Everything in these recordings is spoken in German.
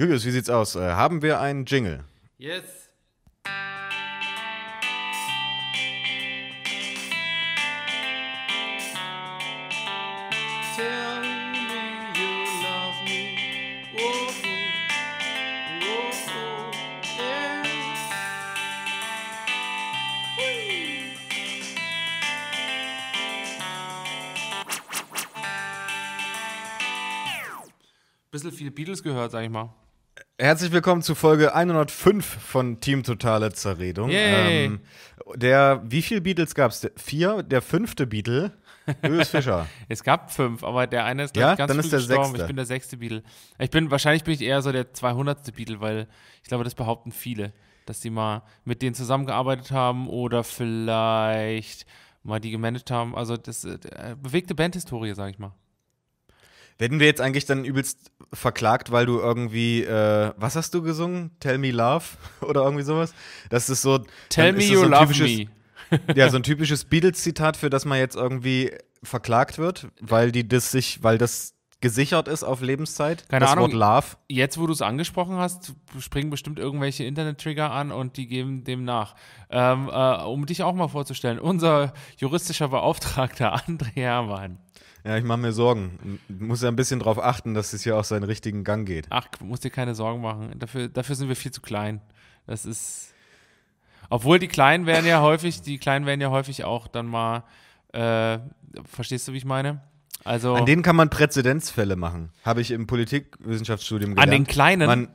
Julius, wie sieht's aus? Äh, haben wir einen Jingle? Yes. bisschen viele Beatles gehört, sag ich mal. Herzlich willkommen zu Folge 105 von Team Totale Zerredung. Ähm, der, wie viele Beatles gab es? Vier? Der fünfte Beatle? Julius Fischer. es gab fünf, aber der eine ist ja, ganz dann ist der gestorben. Sechste. Ich bin der sechste Beatle. Ich bin, wahrscheinlich bin ich eher so der 200. Beatle, weil ich glaube, das behaupten viele, dass sie mal mit denen zusammengearbeitet haben oder vielleicht mal die gemanagt haben. Also das äh, bewegte Bandhistorie, sage ich mal. Werden wir jetzt eigentlich dann übelst verklagt, weil du irgendwie, äh, was hast du gesungen? Tell me love oder irgendwie sowas? Das ist so. Tell me you so love me. ja, so ein typisches Beatles-Zitat, für das man jetzt irgendwie verklagt wird, weil die das sich, weil das gesichert ist auf Lebenszeit. Keine das Ahnung. Wort Love. Jetzt, wo du es angesprochen hast, springen bestimmt irgendwelche Internet-Trigger an und die geben dem nach. Ähm, äh, um dich auch mal vorzustellen, unser juristischer Beauftragter André Hermann. Ja, ich mache mir Sorgen. Muss ja ein bisschen darauf achten, dass es hier auch seinen richtigen Gang geht. Ach, muss dir keine Sorgen machen. Dafür, dafür sind wir viel zu klein. Das ist. Obwohl die Kleinen werden ja häufig, die Kleinen werden ja häufig auch dann mal. Äh, verstehst du, wie ich meine? Also, an denen kann man Präzedenzfälle machen. Habe ich im Politikwissenschaftsstudium gelernt. An den Kleinen? Man,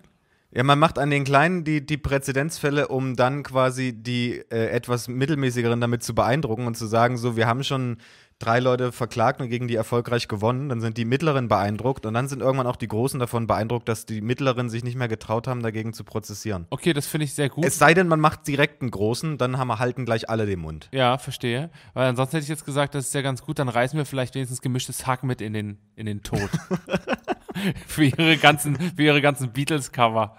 ja, man macht an den Kleinen die, die Präzedenzfälle, um dann quasi die äh, etwas mittelmäßigeren damit zu beeindrucken und zu sagen, so, wir haben schon drei Leute verklagt und gegen die erfolgreich gewonnen. Dann sind die Mittleren beeindruckt und dann sind irgendwann auch die Großen davon beeindruckt, dass die Mittleren sich nicht mehr getraut haben, dagegen zu prozessieren. Okay, das finde ich sehr gut. Es sei denn, man macht direkt einen Großen, dann haben wir halten gleich alle den Mund. Ja, verstehe. Weil ansonsten hätte ich jetzt gesagt, das ist ja ganz gut, dann reißen wir vielleicht wenigstens gemischtes Hack mit in den, in den Tod. für ihre ganzen, ganzen Beatles-Cover.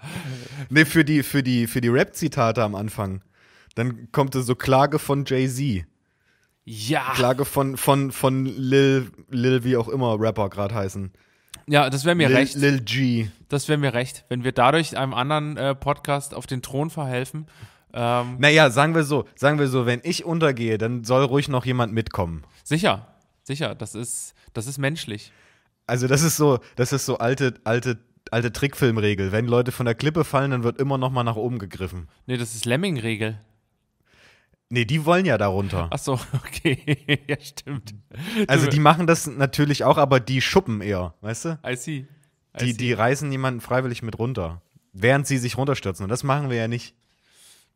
Nee, für die, für die, für die Rap-Zitate am Anfang. Dann kommt so Klage von Jay-Z. Ja. Klage von, von, von Lil, Lil, wie auch immer Rapper gerade heißen. Ja, das wäre mir Lil, recht. Lil G. Das wäre mir recht, wenn wir dadurch einem anderen äh, Podcast auf den Thron verhelfen. Ähm, naja, sagen wir so, sagen wir so, wenn ich untergehe, dann soll ruhig noch jemand mitkommen. Sicher, sicher, das ist, das ist menschlich. Also das ist so, das ist so alte, alte, alte Trickfilmregel. Wenn Leute von der Klippe fallen, dann wird immer noch mal nach oben gegriffen. Nee, das ist Lemming-Regel. Nee, die wollen ja darunter. Ach so, okay. ja, stimmt. Also die machen das natürlich auch, aber die schuppen eher, weißt du? I see. I die, see. die reißen jemanden freiwillig mit runter, während sie sich runterstürzen. Und das machen wir ja nicht.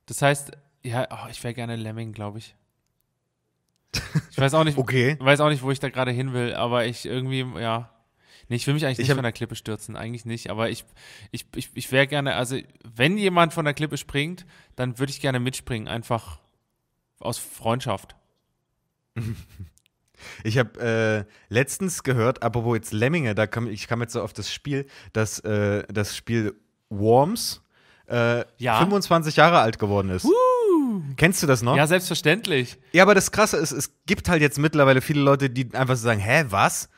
Das heißt, ja, oh, ich wäre gerne Lemming, glaube ich. Ich weiß auch nicht, okay. weiß auch nicht, wo ich da gerade hin will, aber ich irgendwie, ja. Nee, ich will mich eigentlich nicht von der Klippe stürzen, eigentlich nicht, aber ich, ich, ich, ich wäre gerne, also wenn jemand von der Klippe springt, dann würde ich gerne mitspringen, einfach aus Freundschaft. Ich habe äh, letztens gehört, apropos jetzt Lemminge, da kam, ich kam jetzt so auf das Spiel, dass äh, das Spiel Worms äh, ja. 25 Jahre alt geworden ist. Uh. Kennst du das noch? Ja, selbstverständlich. Ja, aber das Krasse ist, es gibt halt jetzt mittlerweile viele Leute, die einfach so sagen, hä, was?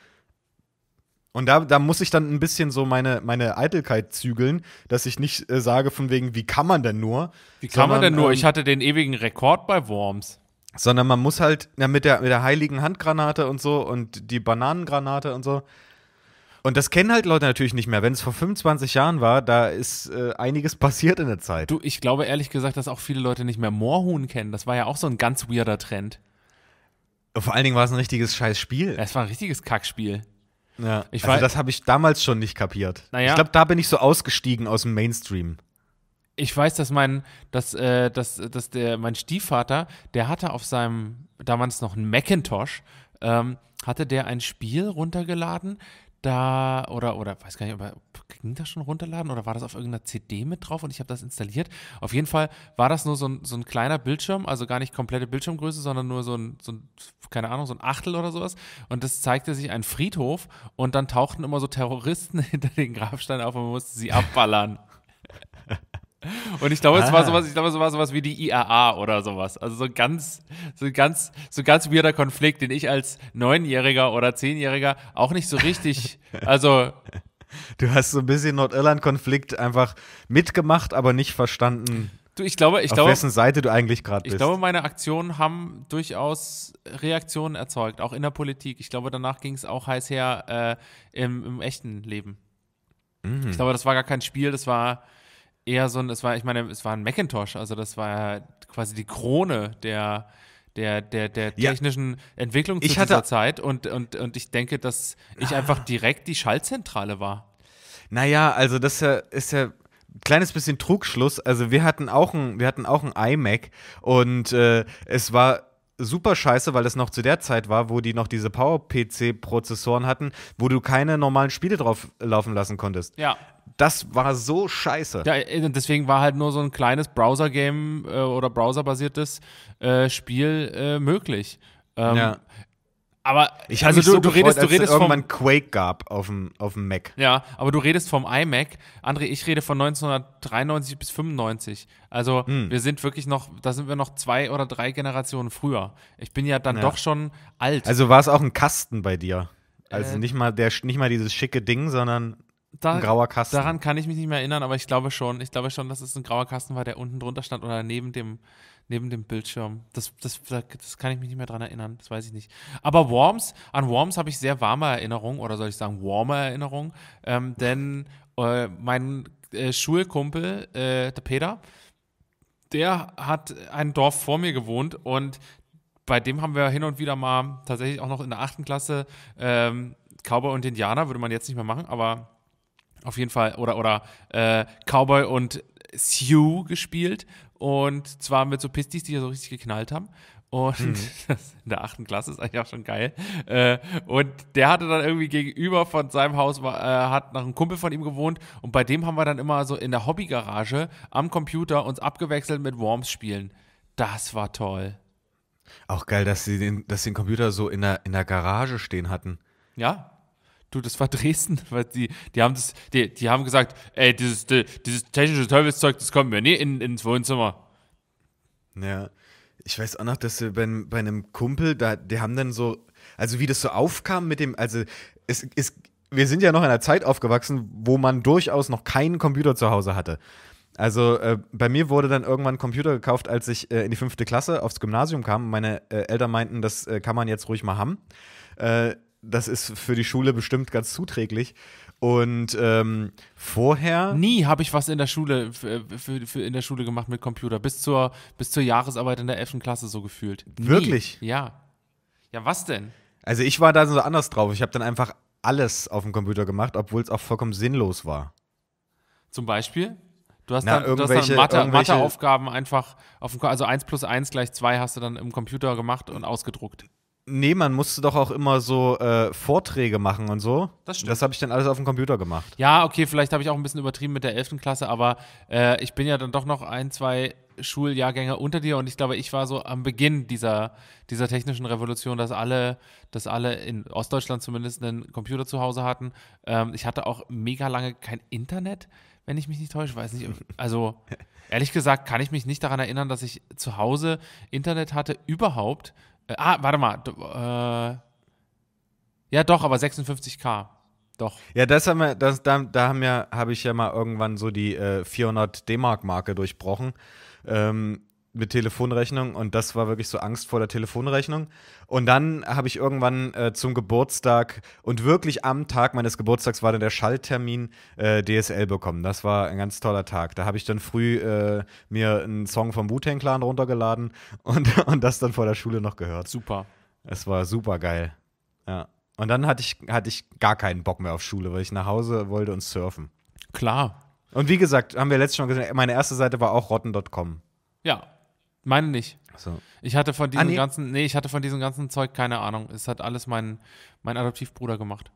Und da, da muss ich dann ein bisschen so meine, meine Eitelkeit zügeln, dass ich nicht äh, sage von wegen, wie kann man denn nur? Wie kann sondern, man denn nur? Ähm, ich hatte den ewigen Rekord bei Worms. Sondern man muss halt ja, mit, der, mit der heiligen Handgranate und so und die Bananengranate und so. Und das kennen halt Leute natürlich nicht mehr. Wenn es vor 25 Jahren war, da ist äh, einiges passiert in der Zeit. Du, ich glaube ehrlich gesagt, dass auch viele Leute nicht mehr Moorhuhn kennen. Das war ja auch so ein ganz weirder Trend. Vor allen Dingen war es ein richtiges Scheißspiel. Es war ein richtiges Kackspiel. Ja. Ich also das habe ich damals schon nicht kapiert. Ja. Ich glaube, da bin ich so ausgestiegen aus dem Mainstream. Ich weiß, dass mein, dass, äh, dass, dass der, mein Stiefvater, der hatte auf seinem damals noch ein Macintosh, ähm, hatte der ein Spiel runtergeladen da oder oder weiß gar nicht, aber ging das schon runterladen oder war das auf irgendeiner CD mit drauf und ich habe das installiert? Auf jeden Fall war das nur so ein, so ein kleiner Bildschirm, also gar nicht komplette Bildschirmgröße, sondern nur so ein, so ein, keine Ahnung, so ein Achtel oder sowas. Und das zeigte sich ein Friedhof und dann tauchten immer so Terroristen hinter den Grabsteinen auf und man musste sie abballern. Und ich glaube, es war ah. sowas, ich glaube, es war sowas wie die IAA oder sowas. Also so ganz, so ganz, so ganz weirder Konflikt, den ich als Neunjähriger oder Zehnjähriger auch nicht so richtig, also. Du hast so ein bisschen Nordirland-Konflikt einfach mitgemacht, aber nicht verstanden. Du, ich glaube, ich auf glaube, wessen Seite du eigentlich gerade bist. Ich glaube, meine Aktionen haben durchaus Reaktionen erzeugt, auch in der Politik. Ich glaube, danach ging es auch heiß her äh, im, im, echten Leben. Mhm. Ich glaube, das war gar kein Spiel, das war, eher so ein, es war, ich meine, es war ein Macintosh, also das war quasi die Krone der, der, der, der technischen ja. Entwicklung zu ich dieser hatte, Zeit und, und, und ich denke, dass ich einfach direkt die Schaltzentrale war. Naja, also das ist ja, ist ja kleines bisschen Trugschluss. Also wir hatten auch ein, wir hatten auch ein iMac und äh, es war super scheiße, weil es noch zu der Zeit war, wo die noch diese Power-PC-Prozessoren hatten, wo du keine normalen Spiele drauf laufen lassen konntest. Ja. Das war so scheiße. Ja, äh, deswegen war halt nur so ein kleines Browser-Game äh, oder browserbasiertes äh, Spiel äh, möglich. Ähm, ja. Aber ich also du, so du gefreut, redest, du redest es irgendwann Quake gab auf dem, auf dem Mac. Ja, aber du redest vom iMac. André, ich rede von 1993 bis 95. Also hm. wir sind wirklich noch, da sind wir noch zwei oder drei Generationen früher. Ich bin ja dann ja. doch schon alt. Also war es auch ein Kasten bei dir. Also äh, nicht, mal der, nicht mal dieses schicke Ding, sondern da, ein grauer Kasten. Daran kann ich mich nicht mehr erinnern, aber ich glaube schon, ich glaube schon, dass es ein grauer Kasten war, der unten drunter stand oder neben dem neben dem Bildschirm. Das, das, das kann ich mich nicht mehr daran erinnern, das weiß ich nicht. Aber Worms, an Worms habe ich sehr warme Erinnerungen, oder soll ich sagen, warme Erinnerungen, ähm, denn äh, mein äh, Schulkumpel, äh, der Peter, der hat ein Dorf vor mir gewohnt und bei dem haben wir hin und wieder mal tatsächlich auch noch in der achten Klasse ähm, Cowboy und Indianer, würde man jetzt nicht mehr machen, aber auf jeden Fall, oder, oder äh, Cowboy und Sioux gespielt, und zwar mit so Pistis, die ja so richtig geknallt haben. Und hm. das in der achten Klasse ist eigentlich auch schon geil. Äh, und der hatte dann irgendwie gegenüber von seinem Haus, äh, hat nach einem Kumpel von ihm gewohnt. Und bei dem haben wir dann immer so in der Hobbygarage am Computer uns abgewechselt mit Worms spielen. Das war toll. Auch geil, dass sie den, dass sie den Computer so in der, in der Garage stehen hatten. Ja, Du, das war Dresden, weil die, die haben das, die, die haben gesagt, ey, dieses, die, dieses technische Teufelszeug, das kommen wir nie in, ins Wohnzimmer. Ja, ich weiß auch noch, dass wir bei, bei einem Kumpel, da, die haben dann so, also wie das so aufkam mit dem, also es, es, wir sind ja noch in einer Zeit aufgewachsen, wo man durchaus noch keinen Computer zu Hause hatte. Also äh, bei mir wurde dann irgendwann ein Computer gekauft, als ich äh, in die fünfte Klasse aufs Gymnasium kam. Meine äh, Eltern meinten, das äh, kann man jetzt ruhig mal haben. Äh, das ist für die Schule bestimmt ganz zuträglich. Und ähm, vorher. Nie habe ich was in der Schule für, äh, für, für, in der Schule gemacht mit Computer. Bis zur, bis zur Jahresarbeit in der 11. Klasse so gefühlt. Nie. Wirklich? Ja. Ja, was denn? Also ich war da so anders drauf. Ich habe dann einfach alles auf dem Computer gemacht, obwohl es auch vollkommen sinnlos war. Zum Beispiel? Du hast, Na, dann, du hast dann Mathe, Matheaufgaben einfach auf dem, also 1 plus 1 gleich 2 hast du dann im Computer gemacht und ausgedruckt. Nee, man musste doch auch immer so äh, Vorträge machen und so. Das stimmt. Das habe ich dann alles auf dem Computer gemacht. Ja, okay, vielleicht habe ich auch ein bisschen übertrieben mit der 11. Klasse, aber äh, ich bin ja dann doch noch ein, zwei Schuljahrgänge unter dir und ich glaube, ich war so am Beginn dieser, dieser technischen Revolution, dass alle, dass alle in Ostdeutschland zumindest einen Computer zu Hause hatten. Ähm, ich hatte auch mega lange kein Internet, wenn ich mich nicht täusche. Weiß nicht. Also ehrlich gesagt kann ich mich nicht daran erinnern, dass ich zu Hause Internet hatte überhaupt. Äh, ah, warte mal. Du, äh, ja, doch, aber 56k. Doch. Ja, das haben wir, das, da, da haben ja, habe ich ja mal irgendwann so die äh, 400 D-Mark-Marke durchbrochen. Ähm, mit Telefonrechnung und das war wirklich so Angst vor der Telefonrechnung. Und dann habe ich irgendwann äh, zum Geburtstag und wirklich am Tag meines Geburtstags war dann der Schalltermin äh, DSL bekommen. Das war ein ganz toller Tag. Da habe ich dann früh äh, mir einen Song vom Wu-Tang Clan runtergeladen und, und das dann vor der Schule noch gehört. Super. Es war super geil. Ja. Und dann hatte ich, hatte ich gar keinen Bock mehr auf Schule, weil ich nach Hause wollte und surfen. Klar. Und wie gesagt, haben wir letztes schon gesehen, meine erste Seite war auch rotten.com. Ja, meine nicht. So. Ich hatte von ah, diesem ah, nee. ganzen, nee, ich hatte von diesem ganzen Zeug keine Ahnung. Es hat alles mein, mein Adoptivbruder gemacht.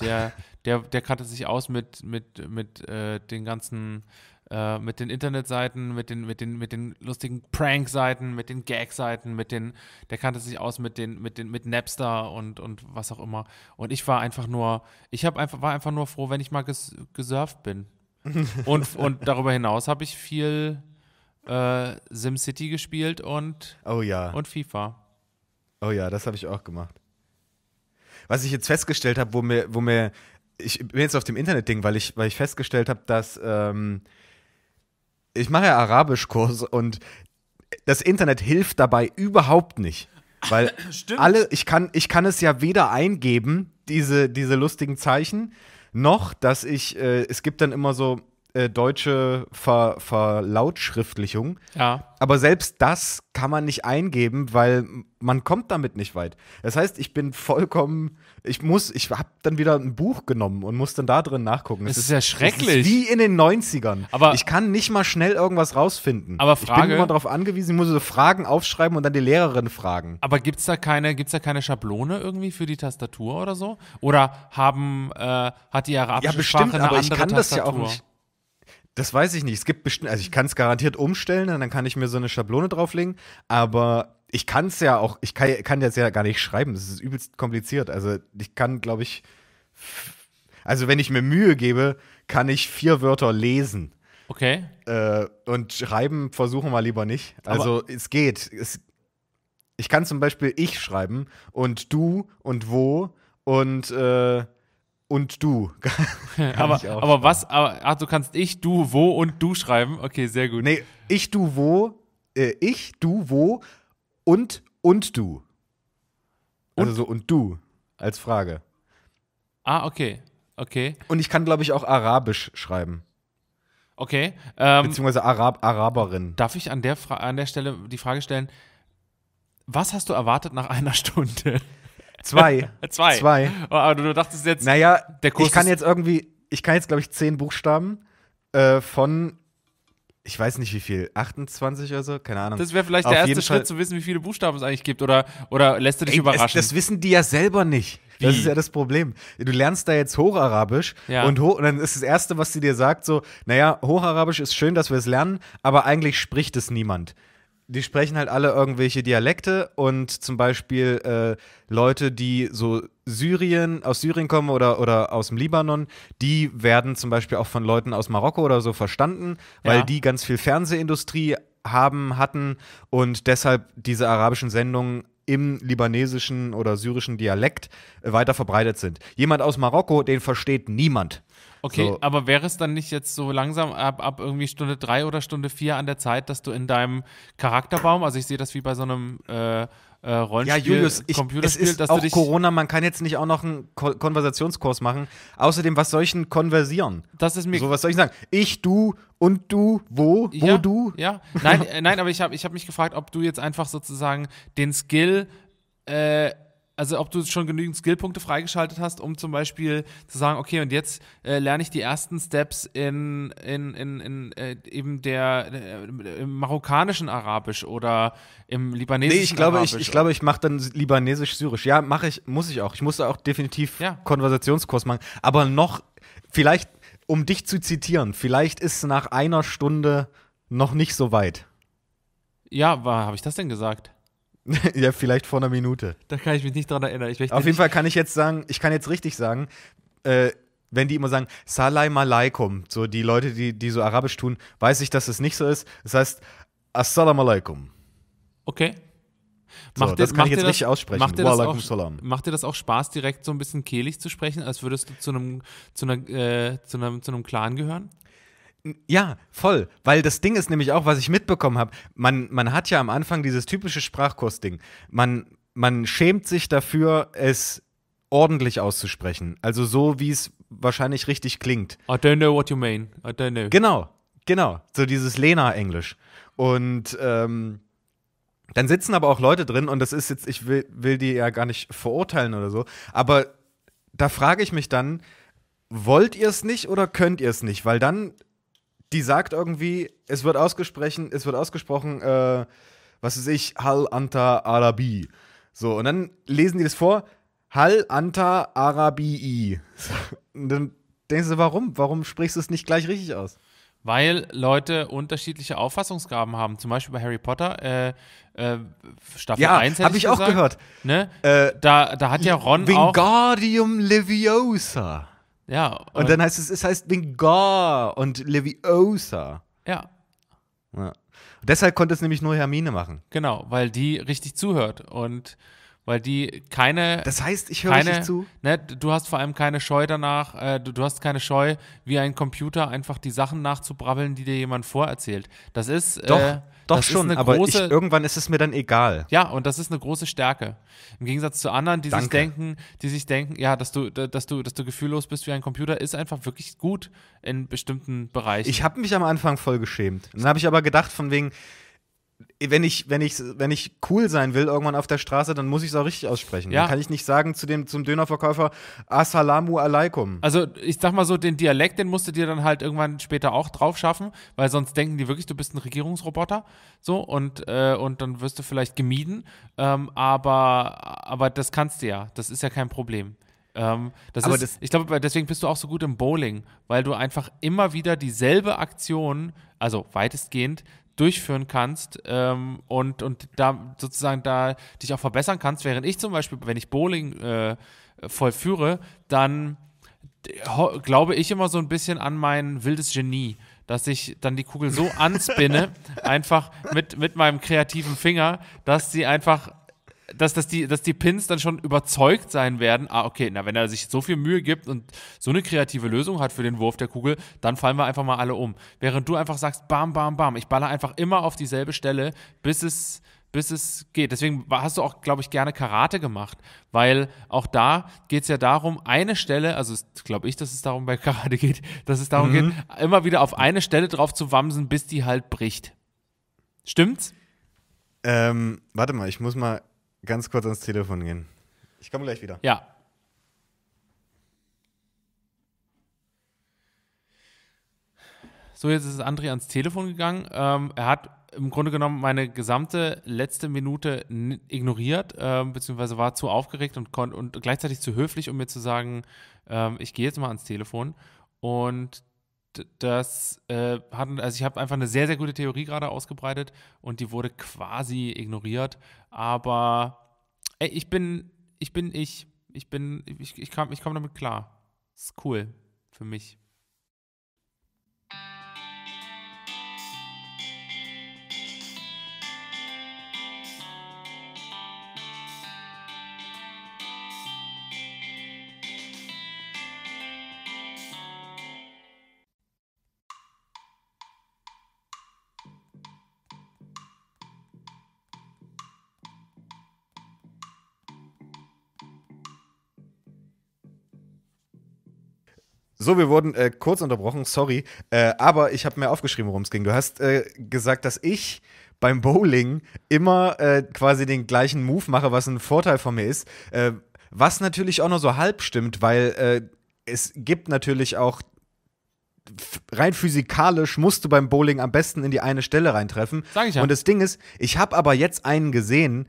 Der, der, der kannte sich aus mit, mit, mit äh, den ganzen, äh, mit den Internetseiten, mit den, mit den, mit den lustigen Prank-Seiten, mit den Gag-Seiten, mit den, der kannte sich aus mit den, mit den, mit Napster und, und was auch immer. Und ich war einfach nur, ich habe einfach, war einfach nur froh, wenn ich mal ges, gesurft bin. und, und darüber hinaus habe ich viel äh, SimCity gespielt und, oh, ja. und FIFA. Oh ja, das habe ich auch gemacht. Was ich jetzt festgestellt habe, wo mir, wo mir, ich bin jetzt auf dem Internet-Ding, weil ich, weil ich festgestellt habe, dass ähm, ich mache ja Arabischkurs und das Internet hilft dabei überhaupt nicht. Weil Stimmt. alle, ich kann, ich kann es ja weder eingeben, diese, diese lustigen Zeichen, noch dass ich, äh, es gibt dann immer so, äh, deutsche Ver Verlautschriftlichung. Ja. Aber selbst das kann man nicht eingeben, weil man kommt damit nicht weit. Das heißt, ich bin vollkommen, ich muss, ich habe dann wieder ein Buch genommen und muss dann da drin nachgucken. Das, das ist ja schrecklich. Ist wie in den 90ern. Aber ich kann nicht mal schnell irgendwas rausfinden. Aber Frage, ich bin immer darauf angewiesen, ich muss so Fragen aufschreiben und dann die Lehrerin fragen. Aber gibt es da, keine, gibt's da keine Schablone irgendwie für die Tastatur oder so? Oder haben, äh, hat die arabische ja, bestimmt, Sprache eine aber andere ich kann Tastatur? Das ja auch nicht das weiß ich nicht. Es gibt bestimmt, also ich kann es garantiert umstellen und dann kann ich mir so eine Schablone drauflegen, aber ich kann es ja auch, ich kann, kann das ja gar nicht schreiben. Das ist übelst kompliziert. Also ich kann, glaube ich, also wenn ich mir Mühe gebe, kann ich vier Wörter lesen. Okay. Äh, und schreiben versuchen wir lieber nicht. Also aber es geht. Es, ich kann zum Beispiel ich schreiben und du und wo und äh, und du. aber, aber was? Aber, ach, du kannst ich, du, wo und du schreiben. Okay, sehr gut. Nee, ich, du, wo, äh, ich, du, wo und und du. Also so und du als Frage. Ah, okay. Okay. Und ich kann, glaube ich, auch Arabisch schreiben. Okay. Ähm, Beziehungsweise Arab, Araberin. Darf ich an der, an der Stelle die Frage stellen, was hast du erwartet nach einer Stunde? Zwei. Zwei. Zwei. Oh, aber du dachtest jetzt, naja, der Kurs ich kann jetzt irgendwie, ich kann jetzt, glaube ich, zehn Buchstaben äh, von, ich weiß nicht wie viel, 28 oder so, keine Ahnung. Das wäre vielleicht Auf der erste Schritt Fall. zu wissen, wie viele Buchstaben es eigentlich gibt oder, oder lässt du dich Ey, überraschen? Es, das wissen die ja selber nicht. Wie? Das ist ja das Problem. Du lernst da jetzt Hocharabisch ja. und, ho und, dann ist das Erste, was sie dir sagt, so, naja, Hocharabisch ist schön, dass wir es lernen, aber eigentlich spricht es niemand die sprechen halt alle irgendwelche Dialekte und zum Beispiel äh, Leute, die so Syrien, aus Syrien kommen oder, oder aus dem Libanon, die werden zum Beispiel auch von Leuten aus Marokko oder so verstanden, weil ja. die ganz viel Fernsehindustrie haben, hatten und deshalb diese arabischen Sendungen im libanesischen oder syrischen Dialekt äh, weiter verbreitet sind. Jemand aus Marokko, den versteht niemand. Okay, so. aber wäre es dann nicht jetzt so langsam ab, ab irgendwie Stunde drei oder Stunde vier an der Zeit, dass du in deinem Charakterbaum, also ich sehe das wie bei so einem äh, äh, Rollenspiel, ja, Julius, ich, es ist dass auch du Corona, man kann jetzt nicht auch noch einen Ko Konversationskurs machen. Außerdem, was soll ich denn konversieren? Das ist mir. So, was soll ich sagen? Ich, du und du, wo, wo ja, du? Ja, nein, äh, nein aber ich habe ich hab mich gefragt, ob du jetzt einfach sozusagen den Skill äh, also ob du schon genügend Skillpunkte freigeschaltet hast, um zum Beispiel zu sagen, okay, und jetzt äh, lerne ich die ersten Steps in, in, in, in äh, eben der äh, im marokkanischen Arabisch oder im libanesischen nee, ich glaube, Arabisch. Ich, ich glaube, ich mache dann libanesisch-syrisch. Ja, mache ich, muss ich auch. Ich musste auch definitiv ja. Konversationskurs machen. Aber noch, vielleicht, um dich zu zitieren, vielleicht ist nach einer Stunde noch nicht so weit. Ja, habe ich das denn gesagt? ja, vielleicht vor einer Minute. Da kann ich mich nicht dran erinnern. Auf jeden nicht. Fall kann ich jetzt sagen, ich kann jetzt richtig sagen, äh, wenn die immer sagen, Salam alaikum, so die Leute, die, die so Arabisch tun, weiß ich, dass es nicht so ist. Das heißt, Assalamu alaikum. Okay. So, macht das dir, kann macht ich jetzt das, richtig aussprechen. Macht dir, auch, macht dir das auch Spaß, direkt so ein bisschen kehlig zu sprechen, als würdest du zu einem, zu einer, äh, zu einem, zu einem Clan gehören? Ja, voll. Weil das Ding ist nämlich auch, was ich mitbekommen habe. Man, man hat ja am Anfang dieses typische Sprachkursding. Man, man schämt sich dafür, es ordentlich auszusprechen. Also so, wie es wahrscheinlich richtig klingt. I don't know what you mean. I don't know. Genau, genau. So dieses Lena-Englisch. Und ähm, dann sitzen aber auch Leute drin, und das ist jetzt, ich will, will die ja gar nicht verurteilen oder so, aber da frage ich mich dann, wollt ihr es nicht oder könnt ihr es nicht? Weil dann die sagt irgendwie, es wird ausgesprochen, es wird ausgesprochen, äh, was weiß ich, Hal Anta Arabi. So, und dann lesen die das vor, Hal Anta Arabi. Und dann denken sie, warum? Warum sprichst du es nicht gleich richtig aus? Weil Leute unterschiedliche Auffassungsgaben haben. Zum Beispiel bei Harry Potter, äh, äh, Staffel ja, 1 habe ich, ich auch gesagt, gehört. Ne? Äh, da, da hat ja Ron Wingardium auch Leviosa. Ja. Und dann heißt es, es heißt Vingar und Leviosa. Ja. ja. Deshalb konnte es nämlich nur Hermine machen. Genau, weil die richtig zuhört und weil die keine. Das heißt, ich höre nicht zu. Ne, du hast vor allem keine Scheu danach, äh, du, du, hast keine Scheu, wie ein Computer einfach die Sachen nachzubrabbeln, die dir jemand vorerzählt. Das ist. Doch. Äh, doch schon, aber große, ich, irgendwann ist es mir dann egal. Ja, und das ist eine große Stärke. Im Gegensatz zu anderen, die Danke. sich denken, die sich denken, ja, dass du, dass du, dass du gefühllos bist wie ein Computer, ist einfach wirklich gut in bestimmten Bereichen. Ich habe mich am Anfang voll geschämt. Dann habe ich aber gedacht, von wegen, wenn ich, wenn ich, wenn ich cool sein will irgendwann auf der Straße, dann muss ich es auch richtig aussprechen. Ja. Dann kann ich nicht sagen zu dem, zum Dönerverkäufer Assalamu alaikum. Also ich sag mal so, den Dialekt, den musst du dir dann halt irgendwann später auch drauf schaffen, weil sonst denken die wirklich, du bist ein Regierungsroboter. So, und, äh, und dann wirst du vielleicht gemieden. Ähm, aber, aber das kannst du ja. Das ist ja kein Problem. Ähm, das aber ist, das ich glaube, deswegen bist du auch so gut im Bowling, weil du einfach immer wieder dieselbe Aktion, also weitestgehend, durchführen kannst ähm, und, und da sozusagen da dich auch verbessern kannst, während ich zum Beispiel, wenn ich Bowling äh, vollführe, dann glaube ich immer so ein bisschen an mein wildes Genie, dass ich dann die Kugel so anspinne, einfach mit, mit meinem kreativen Finger, dass sie einfach dass, dass, die, dass die Pins dann schon überzeugt sein werden, ah, okay, na, wenn er sich so viel Mühe gibt und so eine kreative Lösung hat für den Wurf der Kugel, dann fallen wir einfach mal alle um. Während du einfach sagst, bam, bam, bam, ich baller einfach immer auf dieselbe Stelle, bis es, bis es geht. Deswegen hast du auch, glaube ich, gerne Karate gemacht, weil auch da geht es ja darum, eine Stelle, also glaube ich, dass es darum bei Karate geht, dass es darum mhm. geht, immer wieder auf eine Stelle drauf zu wamsen, bis die halt bricht. Stimmt's? Ähm, warte mal, ich muss mal ganz kurz ans Telefon gehen. Ich komme gleich wieder. Ja. So, jetzt ist André ans Telefon gegangen. Ähm, er hat im Grunde genommen meine gesamte letzte Minute ignoriert, äh, beziehungsweise war zu aufgeregt und, und gleichzeitig zu höflich, um mir zu sagen, äh, ich gehe jetzt mal ans Telefon. Und das äh, hatten, also ich habe einfach eine sehr, sehr gute Theorie gerade ausgebreitet und die wurde quasi ignoriert. Aber ey, ich bin, ich bin ich. Ich bin, ich, ich, ich komme damit klar. Ist cool für mich. So, wir wurden äh, kurz unterbrochen, sorry. Äh, aber ich habe mir aufgeschrieben, worum es ging. Du hast äh, gesagt, dass ich beim Bowling immer äh, quasi den gleichen Move mache, was ein Vorteil von mir ist. Äh, was natürlich auch nur so halb stimmt, weil äh, es gibt natürlich auch rein physikalisch musst du beim Bowling am besten in die eine Stelle reintreffen. Sag ich ja. Und das Ding ist, ich habe aber jetzt einen gesehen,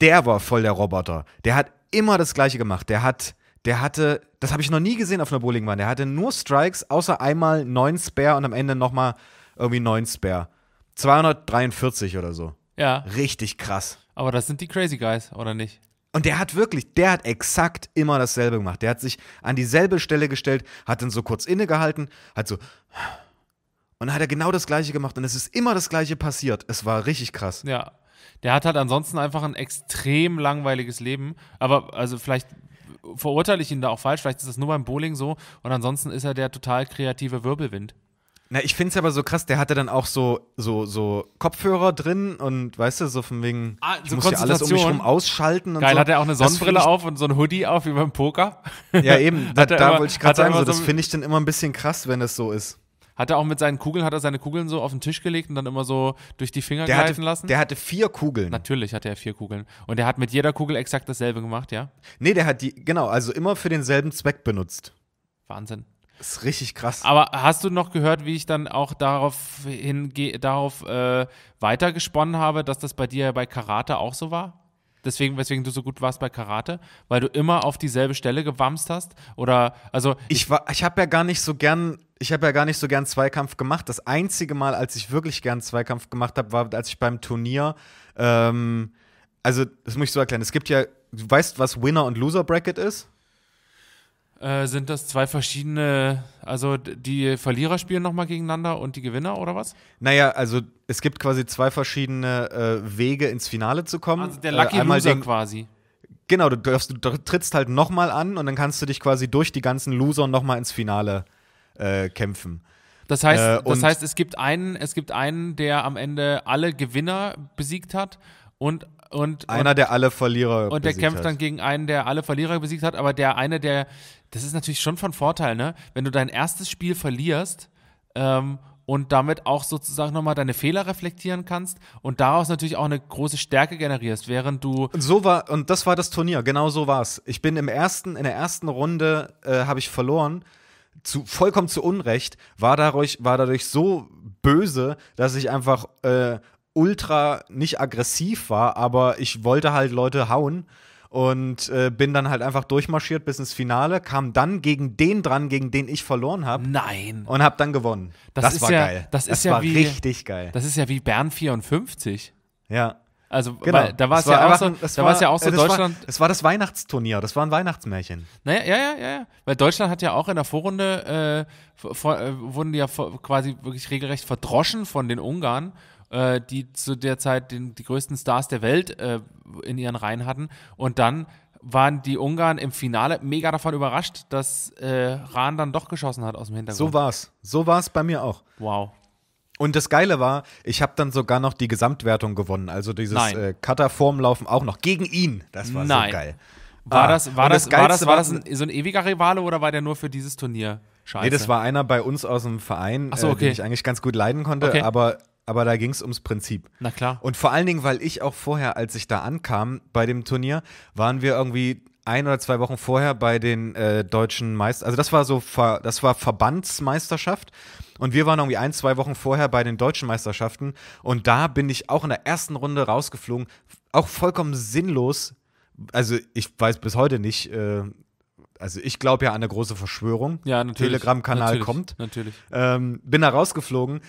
der war voll der Roboter. Der hat immer das Gleiche gemacht. Der hat der hatte, das habe ich noch nie gesehen auf einer Bowlingbahn, der hatte nur Strikes, außer einmal neun Spare und am Ende nochmal irgendwie neun Spare. 243 oder so. Ja. Richtig krass. Aber das sind die Crazy Guys, oder nicht? Und der hat wirklich, der hat exakt immer dasselbe gemacht. Der hat sich an dieselbe Stelle gestellt, hat dann so kurz innegehalten, hat so. Und dann hat er genau das Gleiche gemacht und es ist immer das Gleiche passiert. Es war richtig krass. Ja. Der hat halt ansonsten einfach ein extrem langweiliges Leben. Aber also vielleicht verurteile ich ihn da auch falsch. Vielleicht ist das nur beim Bowling so. Und ansonsten ist er der total kreative Wirbelwind. Na, ich finde es aber so krass, der hatte dann auch so, so, so Kopfhörer drin und weißt du, so von wegen, ah, so ich muss ja alles um mich rum ausschalten. Und Geil, so. hat er auch eine Sonnenbrille auf und so ein Hoodie auf wie beim Poker. Ja, eben, da, da wollte ich gerade sagen, so, das finde ich dann immer ein bisschen krass, wenn das so ist. Hat er auch mit seinen Kugeln, hat er seine Kugeln so auf den Tisch gelegt und dann immer so durch die Finger der gleiten hatte, lassen? Der hatte vier Kugeln. Natürlich hatte er vier Kugeln. Und er hat mit jeder Kugel exakt dasselbe gemacht, ja? Nee, der hat die, genau, also immer für denselben Zweck benutzt. Wahnsinn. Das ist richtig krass. Aber hast du noch gehört, wie ich dann auch darauf, hinge darauf äh, weitergesponnen habe, dass das bei dir bei Karate auch so war? deswegen, weswegen du so gut warst bei Karate, weil du immer auf dieselbe Stelle gewamst hast? Oder also. Ich, ich war, ich habe ja gar nicht so gern. Ich habe ja gar nicht so gern Zweikampf gemacht. Das einzige Mal, als ich wirklich gern Zweikampf gemacht habe, war, als ich beim Turnier, ähm, also das muss ich so erklären, es gibt ja, du weißt, was Winner und Loser Bracket ist? Äh, sind das zwei verschiedene, also die Verlierer spielen nochmal gegeneinander und die Gewinner oder was? Naja, also es gibt quasi zwei verschiedene äh, Wege ins Finale zu kommen. Also der äh, Lucky äh, Loser den, quasi. Genau, du, darfst, du trittst halt nochmal an und dann kannst du dich quasi durch die ganzen Loser nochmal ins Finale äh, kämpfen. Das heißt, äh, das heißt, es gibt einen, es gibt einen, der am Ende alle Gewinner besiegt hat und und, einer, und, der alle Verlierer besiegt hat. Und der kämpft hat. dann gegen einen, der alle Verlierer besiegt hat, aber der eine, der das ist natürlich schon von Vorteil, ne? Wenn du dein erstes Spiel verlierst ähm, und damit auch sozusagen nochmal deine Fehler reflektieren kannst und daraus natürlich auch eine große Stärke generierst, während du. Und so war, und das war das Turnier, genau so war es. Ich bin im ersten, in der ersten Runde äh, habe ich verloren. Zu, vollkommen zu Unrecht, war dadurch, war dadurch so böse, dass ich einfach äh, ultra nicht aggressiv war, aber ich wollte halt Leute hauen und äh, bin dann halt einfach durchmarschiert bis ins Finale, kam dann gegen den dran, gegen den ich verloren habe. Nein. Und habe dann gewonnen. Das, das war ja, geil. Das, das war ja wie, richtig geil. Das ist ja wie Bern 54. Ja. Also genau. da war es ja, auch so, da war, ja auch so äh, Deutschland. es war das Weihnachtsturnier, das war ein Weihnachtsmärchen. Naja, ja, ja, ja, ja. Weil Deutschland hat ja auch in der Vorrunde äh, vor, äh, wurden die ja vor, quasi wirklich regelrecht verdroschen von den Ungarn äh, die zu der Zeit den, die größten Stars der Welt äh, in ihren Reihen hatten. Und dann waren die Ungarn im Finale mega davon überrascht, dass äh, Rahn dann doch geschossen hat aus dem Hintergrund. So war's. So war's bei mir auch. Wow. Und das Geile war, ich habe dann sogar noch die Gesamtwertung gewonnen. Also dieses äh, Cutter-Formlaufen auch noch gegen ihn. Das war Nein. so geil. War ah, das, war das, das war das, war das ein, so ein ewiger Rivale oder war der nur für dieses Turnier? Scheiße. Nee, das war einer bei uns aus dem Verein, so, okay. äh, den ich eigentlich ganz gut leiden konnte. Okay. Aber aber da ging es ums Prinzip. Na klar. Und vor allen Dingen, weil ich auch vorher, als ich da ankam bei dem Turnier, waren wir irgendwie ein oder zwei Wochen vorher bei den äh, deutschen Meistern, also das war so, Ver das war Verbandsmeisterschaft und wir waren irgendwie ein, zwei Wochen vorher bei den deutschen Meisterschaften und da bin ich auch in der ersten Runde rausgeflogen, auch vollkommen sinnlos, also ich weiß bis heute nicht, äh, also ich glaube ja an eine große Verschwörung. Ja, natürlich. Telegram-Kanal kommt. Natürlich. Ähm, bin da rausgeflogen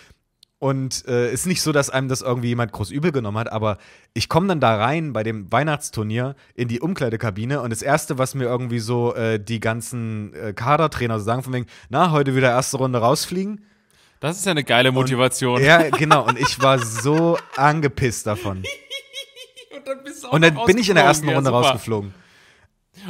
und äh, ist nicht so, dass einem das irgendwie jemand groß übel genommen hat, aber ich komme dann da rein bei dem Weihnachtsturnier in die Umkleidekabine und das Erste, was mir irgendwie so äh, die ganzen äh, Kadertrainer so sagen, von wegen, na, heute wieder erste Runde rausfliegen. Das ist ja eine geile Motivation. Und, ja, genau. Und ich war so angepisst davon. und dann, und dann bin ich in der ersten Runde ja, rausgeflogen.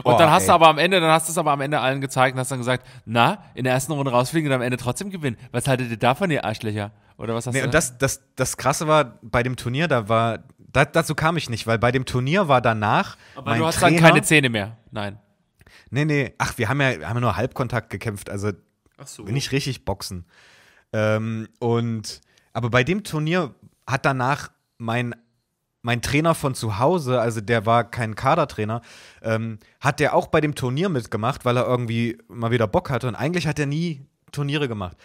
Und oh, dann hast ey. du aber am Ende, dann hast du es aber am Ende allen gezeigt und hast dann gesagt, na, in der ersten Runde rausfliegen und am Ende trotzdem gewinnen. Was haltet ihr davon, ihr Arschlöcher? Oder was hast nee, du? Und das, das, das Krasse war, bei dem Turnier, da war, da, dazu kam ich nicht, weil bei dem Turnier war danach. Aber mein du hast Trainer, dann keine Zähne mehr. Nein. Nee, nee. Ach, wir haben ja, haben ja nur Halbkontakt gekämpft, also so. nicht richtig boxen. Ähm, und, aber bei dem Turnier hat danach mein mein Trainer von zu Hause, also der war kein Kadertrainer, ähm, hat der auch bei dem Turnier mitgemacht, weil er irgendwie mal wieder Bock hatte. Und eigentlich hat er nie Turniere gemacht.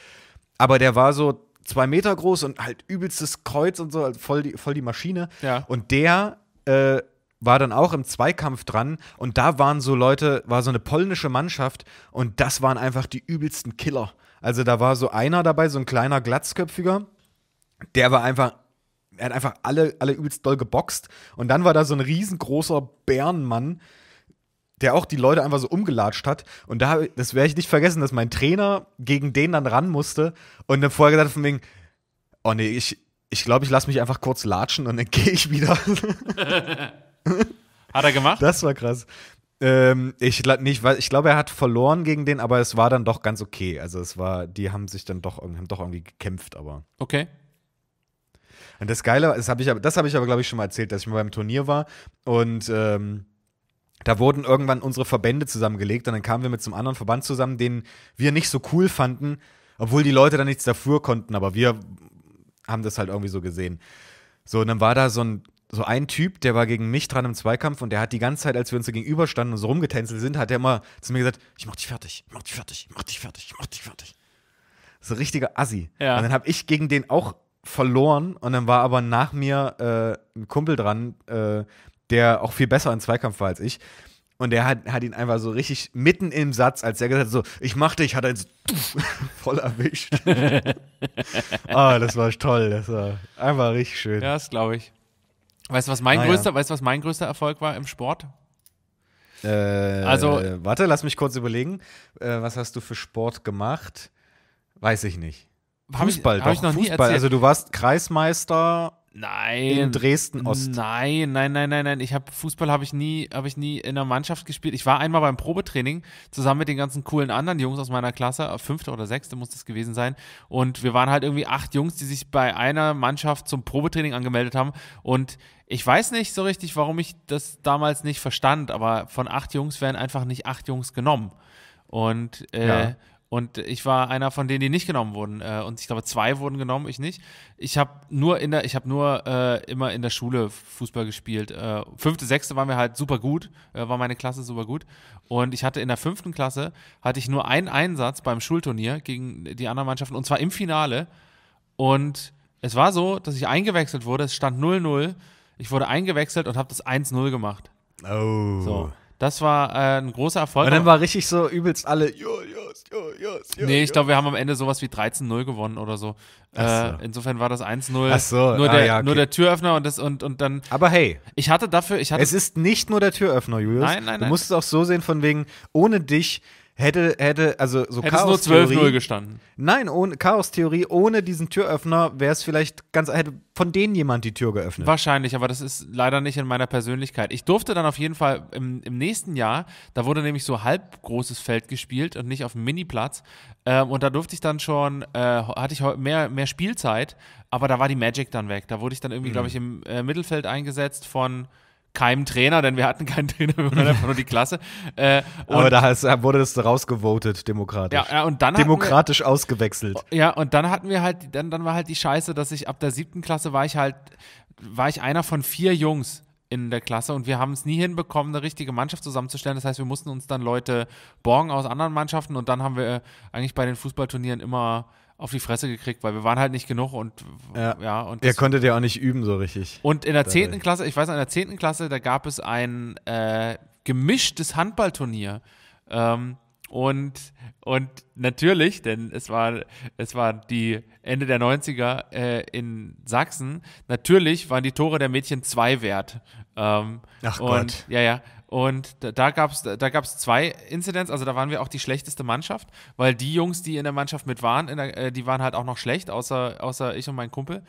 Aber der war so zwei Meter groß und halt übelstes Kreuz und so, also voll, die, voll die Maschine. Ja. Und der äh, war dann auch im Zweikampf dran und da waren so Leute, war so eine polnische Mannschaft und das waren einfach die übelsten Killer. Also da war so einer dabei, so ein kleiner Glatzköpfiger, der war einfach er hat einfach alle, alle übelst doll geboxt. Und dann war da so ein riesengroßer Bärenmann, der auch die Leute einfach so umgelatscht hat. Und da, das werde ich nicht vergessen, dass mein Trainer gegen den dann ran musste und dann vorher gesagt hat von wegen, oh nee, ich glaube, ich, glaub, ich lasse mich einfach kurz latschen und dann gehe ich wieder. hat er gemacht? Das war krass. Ähm, ich, ich, ich glaube, er hat verloren gegen den, aber es war dann doch ganz okay. Also es war, die haben sich dann doch, haben doch irgendwie gekämpft, aber. Okay. Und das Geile, das habe ich, hab ich aber, glaube ich, schon mal erzählt, dass ich mal beim Turnier war und ähm, da wurden irgendwann unsere Verbände zusammengelegt und dann kamen wir mit zum anderen Verband zusammen, den wir nicht so cool fanden, obwohl die Leute da nichts dafür konnten, aber wir haben das halt irgendwie so gesehen. So, und dann war da so ein, so ein Typ, der war gegen mich dran im Zweikampf und der hat die ganze Zeit, als wir uns so gegenüberstanden und so rumgetänzelt sind, hat er immer zu mir gesagt, ich mach dich fertig, ich mach dich fertig, ich mach dich fertig, ich mach dich fertig. So richtiger Assi. Ja. Und dann habe ich gegen den auch verloren und dann war aber nach mir äh, ein Kumpel dran, äh, der auch viel besser im Zweikampf war als ich. Und der hat, hat ihn einfach so richtig mitten im Satz, als er gesagt hat, so, ich mach dich, hat er ihn so voll erwischt. oh, das war toll. Das war einfach richtig schön. Ja, das glaube ich. Weißt du, was mein ah, größter, ja. weißt was mein größter Erfolg war im Sport? Äh, also, warte, lass mich kurz überlegen. Äh, was hast du für Sport gemacht? Weiß ich nicht. Fußball, ich, doch. Ich noch Fußball. Nie also du warst Kreismeister Nein. In Dresden Ost. Nein, nein, nein, nein, nein. Ich habe Fußball habe ich nie, habe ich nie in der Mannschaft gespielt. Ich war einmal beim Probetraining zusammen mit den ganzen coolen anderen Jungs aus meiner Klasse, äh, fünfte oder sechste muss das gewesen sein. Und wir waren halt irgendwie acht Jungs, die sich bei einer Mannschaft zum Probetraining angemeldet haben. Und ich weiß nicht so richtig, warum ich das damals nicht verstand, aber von acht Jungs werden einfach nicht acht Jungs genommen. Und äh, ja. Und ich war einer von denen, die nicht genommen wurden. Äh, und ich glaube, zwei wurden genommen, ich nicht. Ich habe nur in der, ich habe nur äh, immer in der Schule Fußball gespielt. Äh, fünfte, sechste waren wir halt super gut, äh, war meine Klasse super gut. Und ich hatte in der fünften Klasse hatte ich nur einen Einsatz beim Schulturnier gegen die anderen Mannschaften und zwar im Finale. Und es war so, dass ich eingewechselt wurde. Es stand 0-0. Ich wurde eingewechselt und habe das 1-0 gemacht. Oh. So. Das war äh, ein großer Erfolg. Und dann war richtig so übelst alle, jo, jo, yo, yo, nee, ich glaube, wir haben am Ende sowas wie 13-0 gewonnen oder so. so. Äh, insofern war das 1-0 so. nur, ah, ja, okay. nur der Türöffner und, das, und, und dann. Aber hey. Ich hatte dafür. Ich hatte es ist nicht nur der Türöffner, Julius. Nein, nein, nein. Du musst es auch so sehen, von wegen, ohne dich Hätte, hätte, also so Hätte Chaos. Hätte nur 12-0 gestanden. Nein, ohne Chaos-Theorie, ohne diesen Türöffner wäre es vielleicht ganz, hätte von denen jemand die Tür geöffnet. Wahrscheinlich, aber das ist leider nicht in meiner Persönlichkeit. Ich durfte dann auf jeden Fall im, im nächsten Jahr, da wurde nämlich so halb großes Feld gespielt und nicht auf dem Miniplatz. Ähm, und da durfte ich dann schon, äh, hatte ich mehr, mehr Spielzeit, aber da war die Magic dann weg. Da wurde ich dann irgendwie, mhm. glaube ich, im äh, Mittelfeld eingesetzt von keinem Trainer, denn wir hatten keinen Trainer, wir waren einfach nur die Klasse. Äh, Aber da heißt, wurde das rausgevotet, demokratisch. Ja, ja und dann demokratisch wir, ausgewechselt. Ja, und dann hatten wir halt, dann, dann war halt die Scheiße, dass ich ab der siebten Klasse war ich halt, war ich einer von vier Jungs in der Klasse und wir haben es nie hinbekommen, eine richtige Mannschaft zusammenzustellen. Das heißt, wir mussten uns dann Leute borgen aus anderen Mannschaften und dann haben wir äh, eigentlich bei den Fußballturnieren immer auf die Fresse gekriegt, weil wir waren halt nicht genug und ja, ja und er konnte ja auch nicht üben so richtig. Und in der zehnten Klasse, ich weiß, in der zehnten Klasse, da gab es ein äh, gemischtes Handballturnier ähm, und und natürlich, denn es war es war die Ende der 90er äh, in Sachsen. Natürlich waren die Tore der Mädchen zwei wert. Ähm, Ach und, Gott. Ja ja. Und da, gab es da gab's zwei Incidents, also da waren wir auch die schlechteste Mannschaft, weil die Jungs, die in der Mannschaft mit waren, der, äh, die waren halt auch noch schlecht, außer, außer ich und mein Kumpel.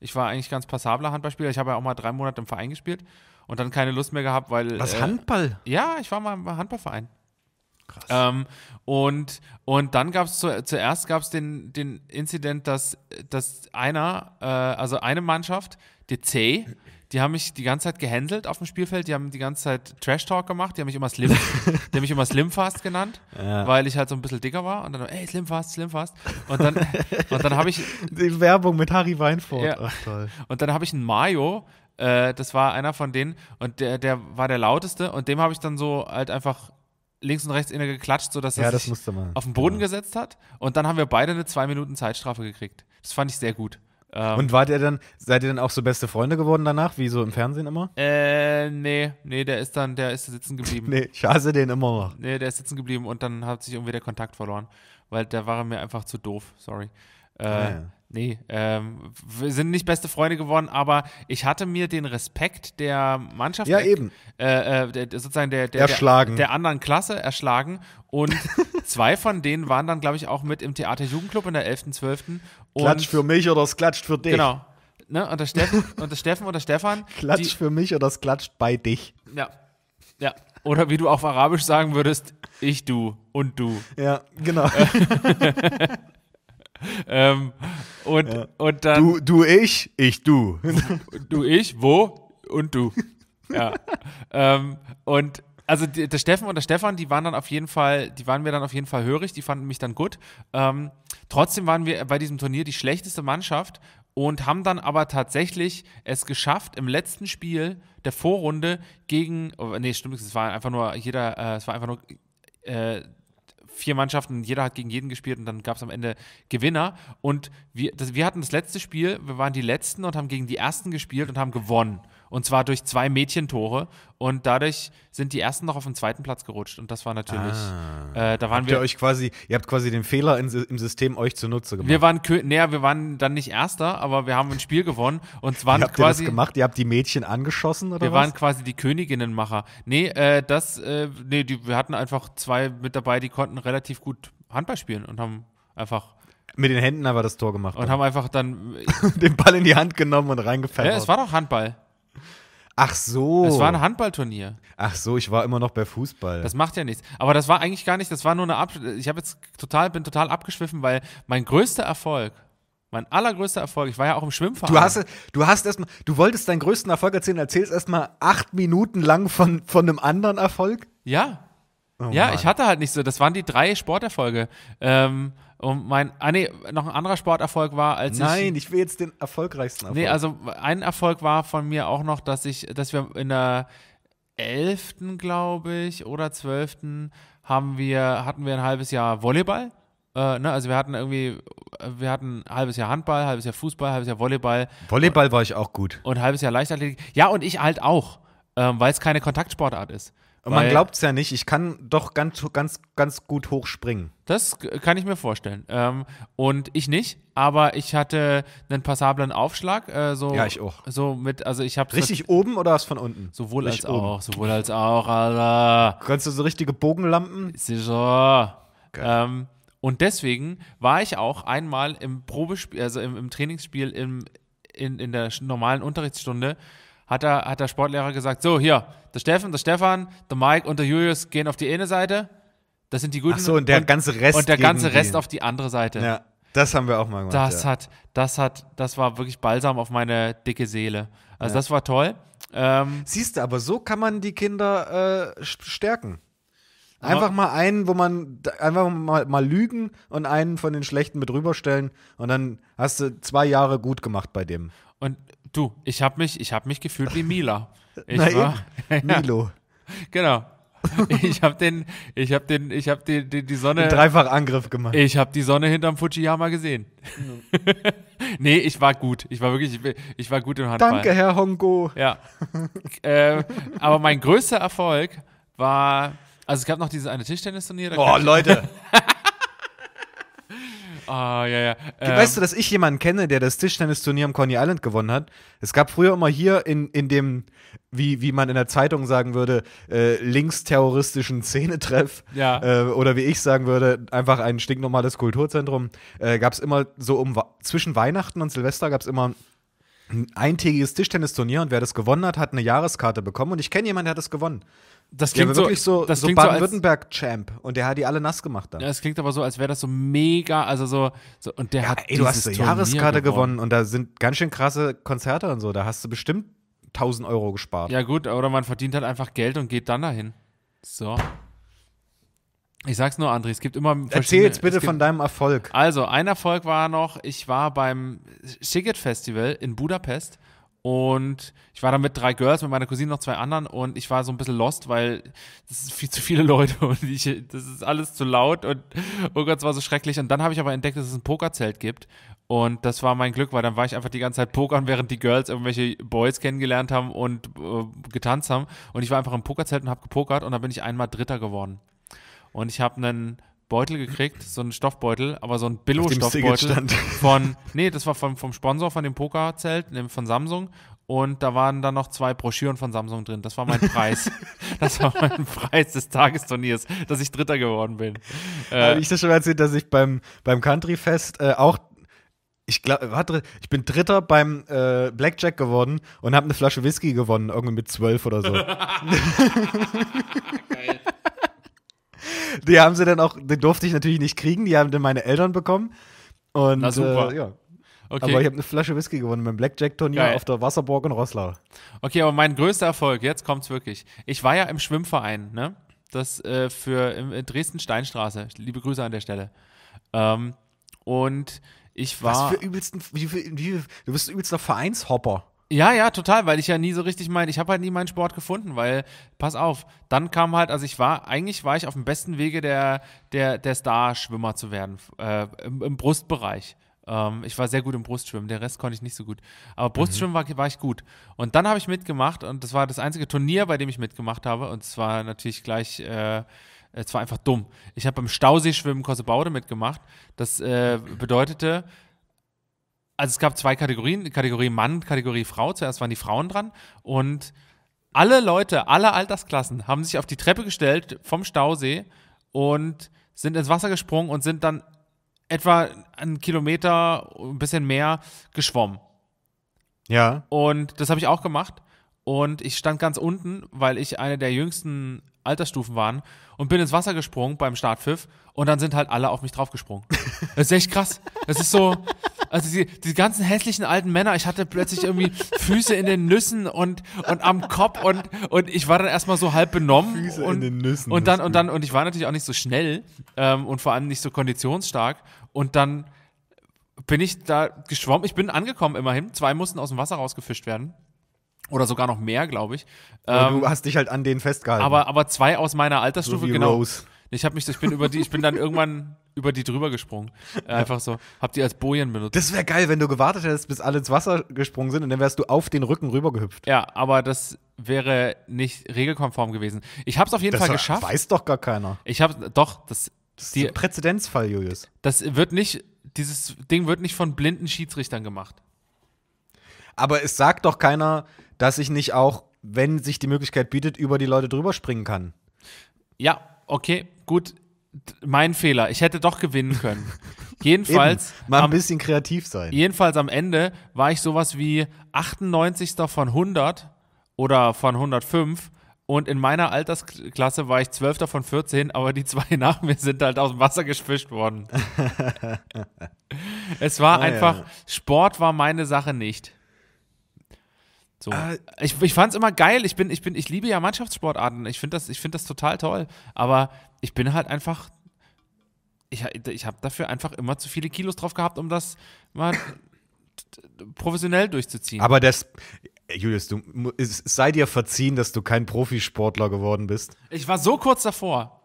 Ich war eigentlich ganz passabler Handballspieler. Ich habe ja auch mal drei Monate im Verein gespielt und dann keine Lust mehr gehabt, weil. Was, äh, Handball? Ja, ich war mal im Handballverein. Krass. Ähm, und, und dann gab es zu, zuerst gab's den, den Incident, dass, dass einer, äh, also eine Mannschaft, die C, die haben mich die ganze Zeit gehändelt auf dem Spielfeld, die haben die ganze Zeit Trash-Talk gemacht, die haben mich immer Slim, die haben mich immer Slimfast genannt, ja. weil ich halt so ein bisschen dicker war und dann, ey, Slimfast, Slimfast. Und dann, und dann habe ich. Die Werbung mit Harry Weinfurt. Ja. Ach toll. Und dann habe ich einen Mayo, äh, das war einer von denen und der, der war der lauteste und dem habe ich dann so halt einfach links und rechts inne geklatscht, sodass er ja, sich auf den Boden ja. gesetzt hat. Und dann haben wir beide eine zwei Minuten Zeitstrafe gekriegt. Das fand ich sehr gut. Ähm, und wart ihr dann, seid ihr dann auch so beste Freunde geworden danach, wie so im Fernsehen immer? Äh, nee, nee, der ist dann, der ist sitzen geblieben. nee, ich hasse den immer noch. Nee, der ist sitzen geblieben und dann hat sich irgendwie der Kontakt verloren, weil der war mir einfach zu doof, sorry. Äh, ah, ja. Nee, ähm, wir sind nicht beste Freunde geworden, aber ich hatte mir den Respekt der Mannschaft. Ja, eben. Äh, äh, der, sozusagen der, der, erschlagen. Der, der anderen Klasse erschlagen und Zwei von denen waren dann, glaube ich, auch mit im Theater Jugendclub in der 11.12. Klatsch für mich oder es klatscht für dich. Genau. Ne? Und, der Steffen, und der Steffen und Stefan. Klatsch die, für mich oder es klatscht bei dich. Ja. Ja. Oder wie du auf Arabisch sagen würdest, ich, du und du. Ja, genau. ähm, und, ja. und dann. Du, du, ich, ich, du. du, ich, wo und du. Ja. ähm, und also der Steffen und der Stefan, die waren dann auf jeden Fall, die waren mir dann auf jeden Fall hörig, die fanden mich dann gut. Ähm, trotzdem waren wir bei diesem Turnier die schlechteste Mannschaft und haben dann aber tatsächlich es geschafft, im letzten Spiel der Vorrunde gegen, oh, nee, stimmt, es war einfach nur jeder, äh, es war einfach nur äh, vier Mannschaften, jeder hat gegen jeden gespielt und dann gab es am Ende Gewinner. Und wir, das, wir hatten das letzte Spiel, wir waren die Letzten und haben gegen die Ersten gespielt und haben gewonnen. Und zwar durch zwei Mädchentore. Und dadurch sind die ersten noch auf den zweiten Platz gerutscht. Und das war natürlich. Ah. Äh, da waren habt wir. Ihr euch quasi, ihr habt quasi den Fehler in, im System euch zunutze gemacht. Wir waren, naja, wir waren dann nicht Erster, aber wir haben ein Spiel gewonnen. Und zwar waren habt quasi. Ihr das gemacht? Ihr habt die Mädchen angeschossen oder Wir was? waren quasi die Königinnenmacher. Nee, äh, das, äh, nee, die, wir hatten einfach zwei mit dabei, die konnten relativ gut Handball spielen und haben einfach. Mit den Händen aber das Tor gemacht. Und haben einfach dann. den Ball in die Hand genommen und reingefallen. Ja, es war doch Handball. Ach so. Es war ein Handballturnier. Ach so, ich war immer noch bei Fußball. Das macht ja nichts. Aber das war eigentlich gar nicht, das war nur eine Ab ich habe jetzt total bin total abgeschwiffen, weil mein größter Erfolg mein allergrößter Erfolg, ich war ja auch im Schwimmverein. Du hast, du hast erstmal, du wolltest deinen größten Erfolg erzählen, erzählst erstmal acht Minuten lang von, von einem anderen Erfolg? Ja. Oh ja, Mann. ich hatte halt nicht so, das waren die drei Sporterfolge. Ähm, und mein, ah nee, noch ein anderer Sporterfolg war, als Nein, ich. Nein, ich will jetzt den erfolgreichsten Erfolg. Nee, also ein Erfolg war von mir auch noch, dass ich, dass wir in der 11. glaube ich oder 12. haben wir, hatten wir ein halbes Jahr Volleyball. Äh, ne? Also wir hatten irgendwie, wir hatten ein halbes Jahr Handball, ein halbes Jahr Fußball, ein halbes Jahr Volleyball. Volleyball war ich auch gut. Und ein halbes Jahr Leichtathletik. Ja, und ich halt auch, ähm, weil es keine Kontaktsportart ist. Und man glaubt es ja nicht, ich kann doch ganz, ganz, ganz gut hochspringen. Das kann ich mir vorstellen. Ähm, und ich nicht, aber ich hatte einen passablen Aufschlag. Äh, so, ja, ich auch. So mit, also ich hab's richtig oben oder was von unten? Sowohl richtig als oben. auch, sowohl als auch, Alter. Kannst du so richtige Bogenlampen? Sicher. Ähm, und deswegen war ich auch einmal im Probespiel, also im, im Trainingsspiel im, in, in der normalen Unterrichtsstunde hat der, hat der Sportlehrer gesagt, so hier, der Steffen, der Stefan, der Mike und der Julius gehen auf die eine Seite. Das sind die guten. Ach so, und der und, ganze Rest. Und der ganze Rest die. auf die andere Seite. Ja, das haben wir auch mal gemacht. Das ja. hat, das hat, das war wirklich Balsam auf meine dicke Seele. Also ja. das war toll. Ähm, Siehst du, aber so kann man die Kinder äh, stärken. Einfach mal einen, wo man einfach mal, mal, lügen und einen von den Schlechten mit rüberstellen und dann hast du zwei Jahre gut gemacht bei dem. Und Du, ich habe mich, hab mich gefühlt wie Mila. Ich Na war, Milo. genau. Ich habe den, ich habe den, ich habe die, die, die Sonne. Den Angriff gemacht. Ich habe die Sonne hinterm Fujiyama gesehen. Mhm. nee, ich war gut. Ich war wirklich, ich, ich war gut im Handball. Danke, Herr Hongo. Ja. äh, aber mein größter Erfolg war also es gab noch dieses eine Tischtennisturnier. Oh, Leute. Ah, ja, ja. Ähm, weißt du, ähm. dass ich jemanden kenne, der das Tischtennisturnier am Coney Island gewonnen hat? Es gab früher immer hier in, in dem, wie, wie man in der Zeitung sagen würde, äh, linksterroristischen Szenetreff. Ja. Äh, oder wie ich sagen würde, einfach ein stinknormales Kulturzentrum. Äh, gab es immer so um zwischen Weihnachten und Silvester gab es immer ein eintägiges Tischtennisturnier und wer das gewonnen hat, hat eine Jahreskarte bekommen. Und ich kenne jemanden, der hat das gewonnen. Das klingt ja, wirklich so, so, so Baden-Württemberg-Champ. Und der hat die alle nass gemacht dann. Ja, es klingt aber so, als wäre das so mega, also so, so und der ja, hat ey, du hast eine Jahreskarte gewonnen. gewonnen und da sind ganz schön krasse Konzerte und so. Da hast du bestimmt 1000 Euro gespart. Ja, gut, oder man verdient halt einfach Geld und geht dann dahin. So. Ich sag's nur, André, es gibt immer Erzähl jetzt bitte von deinem Erfolg. Also, ein Erfolg war noch, ich war beim Schiget Festival in Budapest und ich war da mit drei Girls, mit meiner Cousine noch zwei anderen und ich war so ein bisschen lost, weil das sind viel zu viele Leute und ich, das ist alles zu laut und oh Gott, es war so schrecklich. Und dann habe ich aber entdeckt, dass es ein Pokerzelt gibt und das war mein Glück, weil dann war ich einfach die ganze Zeit pokern, während die Girls irgendwelche Boys kennengelernt haben und äh, getanzt haben. Und ich war einfach im Pokerzelt und habe gepokert und dann bin ich einmal Dritter geworden. Und ich habe einen Beutel gekriegt, so einen Stoffbeutel, aber so ein Billo-Stoffbeutel von, nee, das war vom, vom Sponsor von dem Pokerzelt, von Samsung und da waren dann noch zwei Broschüren von Samsung drin. Das war mein Preis. das war mein Preis des Tagesturniers, dass ich Dritter geworden bin. Äh, ich das schon erzählt, dass ich beim, beim Country Fest äh, auch ich glaube, warte, ich bin Dritter beim äh, Blackjack geworden und habe eine Flasche Whisky gewonnen, irgendwie mit zwölf oder so. Geil die haben sie dann auch, den durfte ich natürlich nicht kriegen, die haben dann meine Eltern bekommen. Und, Na super. Äh, ja. Okay. Aber ich habe eine Flasche Whisky gewonnen beim Blackjack-Turnier auf der Wasserburg in Rosslau. Okay, aber mein größter Erfolg, jetzt kommt's wirklich. Ich war ja im Schwimmverein, ne? Das äh, für in Dresden-Steinstraße. Liebe Grüße an der Stelle. Ähm, und ich war. Was für übelsten. Wie, wie, wie, du bist übelster Vereinshopper. Ja, ja, total, weil ich ja nie so richtig mein, ich habe halt nie meinen Sport gefunden, weil, pass auf, dann kam halt, also ich war, eigentlich war ich auf dem besten Wege, der, der, der Star-Schwimmer zu werden, äh, im, im, Brustbereich. Ähm, ich war sehr gut im Brustschwimmen, der Rest konnte ich nicht so gut. Aber mhm. Brustschwimmen mhm. war, war ich gut. Und dann habe ich mitgemacht und das war das einzige Turnier, bei dem ich mitgemacht habe und es war natürlich gleich, äh, es war einfach dumm. Ich habe beim Stauseeschwimmen Kossebaude mitgemacht. Das äh, bedeutete, also es gab zwei Kategorien, Kategorie Mann, Kategorie Frau. Zuerst waren die Frauen dran und alle Leute, alle Altersklassen haben sich auf die Treppe gestellt vom Stausee und sind ins Wasser gesprungen und sind dann etwa einen Kilometer, ein bisschen mehr geschwommen. Ja. Und das habe ich auch gemacht. Und ich stand ganz unten, weil ich eine der jüngsten Altersstufen waren und bin ins Wasser gesprungen beim Startpfiff und dann sind halt alle auf mich draufgesprungen. Das ist echt krass. Das ist so, also die, die ganzen hässlichen alten Männer, ich hatte plötzlich irgendwie Füße in den Nüssen und, und am Kopf und, und ich war dann erstmal so halb benommen. Füße und, in den Nüssen. Und dann, und dann, und ich war natürlich auch nicht so schnell ähm, und vor allem nicht so konditionsstark. Und dann bin ich da geschwommen. Ich bin angekommen immerhin. Zwei mussten aus dem Wasser rausgefischt werden. Oder sogar noch mehr, glaube ich. Ähm, du hast dich halt an denen festgehalten. Aber, aber zwei aus meiner Altersstufe, so genau. Rose. Ich habe mich, ich bin über die, ich bin dann irgendwann über die drüber gesprungen. Äh, einfach so. Hab die als Bojen benutzt. Das wäre geil, wenn du gewartet hättest, bis alle ins Wasser gesprungen sind und dann wärst du auf den Rücken rübergehüpft. Ja, aber das wäre nicht regelkonform gewesen. Ich hab's auf jeden das Fall geschafft. Das weiß doch gar keiner. Ich habe doch, das, das ist die, ein Präzedenzfall, Julius. Das wird nicht, dieses Ding wird nicht von blinden Schiedsrichtern gemacht. Aber es sagt doch keiner, dass ich nicht auch, wenn sich die Möglichkeit bietet, über die Leute drüber springen kann. Ja, okay, gut, mein Fehler. Ich hätte doch gewinnen können. jedenfalls. Eben, mal ein am, bisschen kreativ sein. Jedenfalls am Ende war ich sowas wie 98. von 100 oder von 105. Und in meiner Altersklasse war ich 12. von 14, aber die zwei nach mir sind halt aus dem Wasser gefischt worden. es war ah, einfach, ja. Sport war meine Sache nicht. So. Äh, ich ich fand es immer geil. Ich, bin, ich, bin, ich liebe ja Mannschaftssportarten. Ich finde das, find das total toll. Aber ich bin halt einfach. Ich, ich habe dafür einfach immer zu viele Kilos drauf gehabt, um das mal professionell durchzuziehen. Aber das. Julius, du, es sei dir verziehen, dass du kein Profisportler geworden bist. Ich war so kurz davor.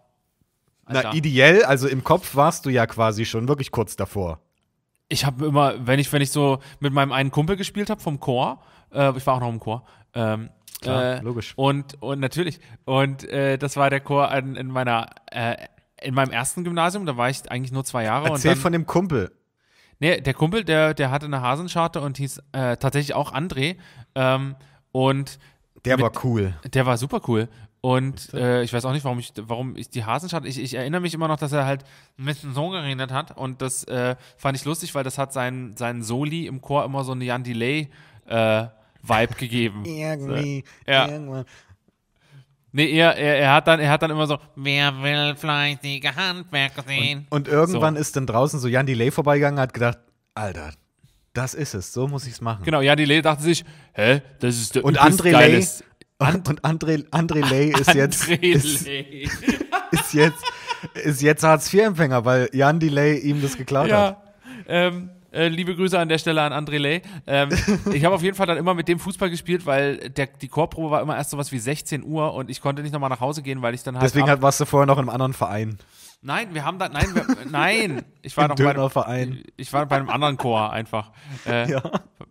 Alter. Na, ideell, also im Kopf warst du ja quasi schon wirklich kurz davor. Ich habe immer, wenn ich, wenn ich so mit meinem einen Kumpel gespielt habe vom Chor, äh, ich war auch noch im Chor. Ähm, Klar, äh, logisch. Und, und natürlich. Und äh, das war der Chor in, in meiner, äh, in meinem ersten Gymnasium. Da war ich eigentlich nur zwei Jahre. Erzähl dann, von dem Kumpel. Nee, der Kumpel, der, der hatte eine Hasenscharte und hieß äh, tatsächlich auch André. Ähm, und der mit, war cool. Der war super cool. Und äh, ich weiß auch nicht, warum ich, warum ich die Hasenscharte. Ich, ich erinnere mich immer noch, dass er halt ein bisschen so geredet hat. Und das äh, fand ich lustig, weil das hat seinen, seinen Soli im Chor immer so eine Jan Delay. Äh, Vibe gegeben. Irgendwie. So. Ja. Irgendwann. Nee, er, er, er, hat dann, er hat dann immer so, wer will fleißige Handwerker sehen? Und, und irgendwann so. ist dann draußen so Jan Delay vorbeigegangen, hat gedacht, Alter, das ist es, so muss ich es machen. Genau, Jan Delay dachte sich, hä, das ist der Und André Lay, And und André, André Lay ist André jetzt, Lay. Ist, ist, jetzt, ist jetzt Hartz-IV-Empfänger, weil Jan Delay ihm das geklaut ja, hat. Ähm, äh, liebe Grüße an der Stelle an André Ley. Ähm, ich habe auf jeden Fall dann immer mit dem Fußball gespielt, weil der, die Chorprobe war immer erst so was wie 16 Uhr und ich konnte nicht nochmal nach Hause gehen, weil ich dann halt. Deswegen halt warst du vorher noch in einem anderen Verein. Nein, wir haben da, nein, wir, nein, ich war Im noch bei einem, Verein. ich war bei einem anderen Chor einfach. Äh, ja.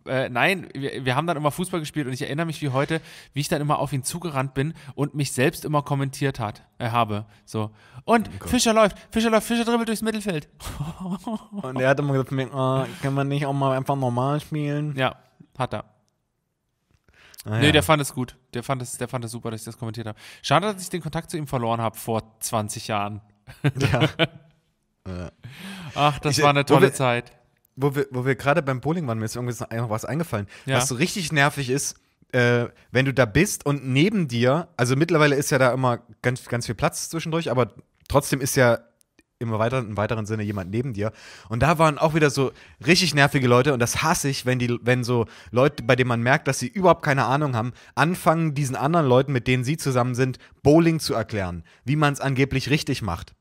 äh, nein, wir, wir haben dann immer Fußball gespielt und ich erinnere mich wie heute, wie ich dann immer auf ihn zugerannt bin und mich selbst immer kommentiert hat, äh, habe, so und oh Fischer läuft, Fischer läuft, Fischer dribbelt durchs Mittelfeld. Und er hat immer gesagt, oh, kann man nicht auch mal einfach normal spielen? Ja, hat er. Ah, nee, ja. der fand es gut. Der fand es, der fand es super, dass ich das kommentiert habe. Schade, dass ich den Kontakt zu ihm verloren habe vor 20 Jahren. Ja. ja. Ach, das ich, war eine tolle wo wir, Zeit. Wo wir, wo wir gerade beim Bowling waren, mir ist irgendwie noch was eingefallen. Ja. Was so richtig nervig ist, äh, wenn du da bist und neben dir, also mittlerweile ist ja da immer ganz, ganz viel Platz zwischendurch, aber trotzdem ist ja im weiteren, im weiteren Sinne jemand neben dir. Und da waren auch wieder so richtig nervige Leute und das hasse ich, wenn, die, wenn so Leute, bei denen man merkt, dass sie überhaupt keine Ahnung haben, anfangen, diesen anderen Leuten, mit denen sie zusammen sind, Bowling zu erklären, wie man es angeblich richtig macht.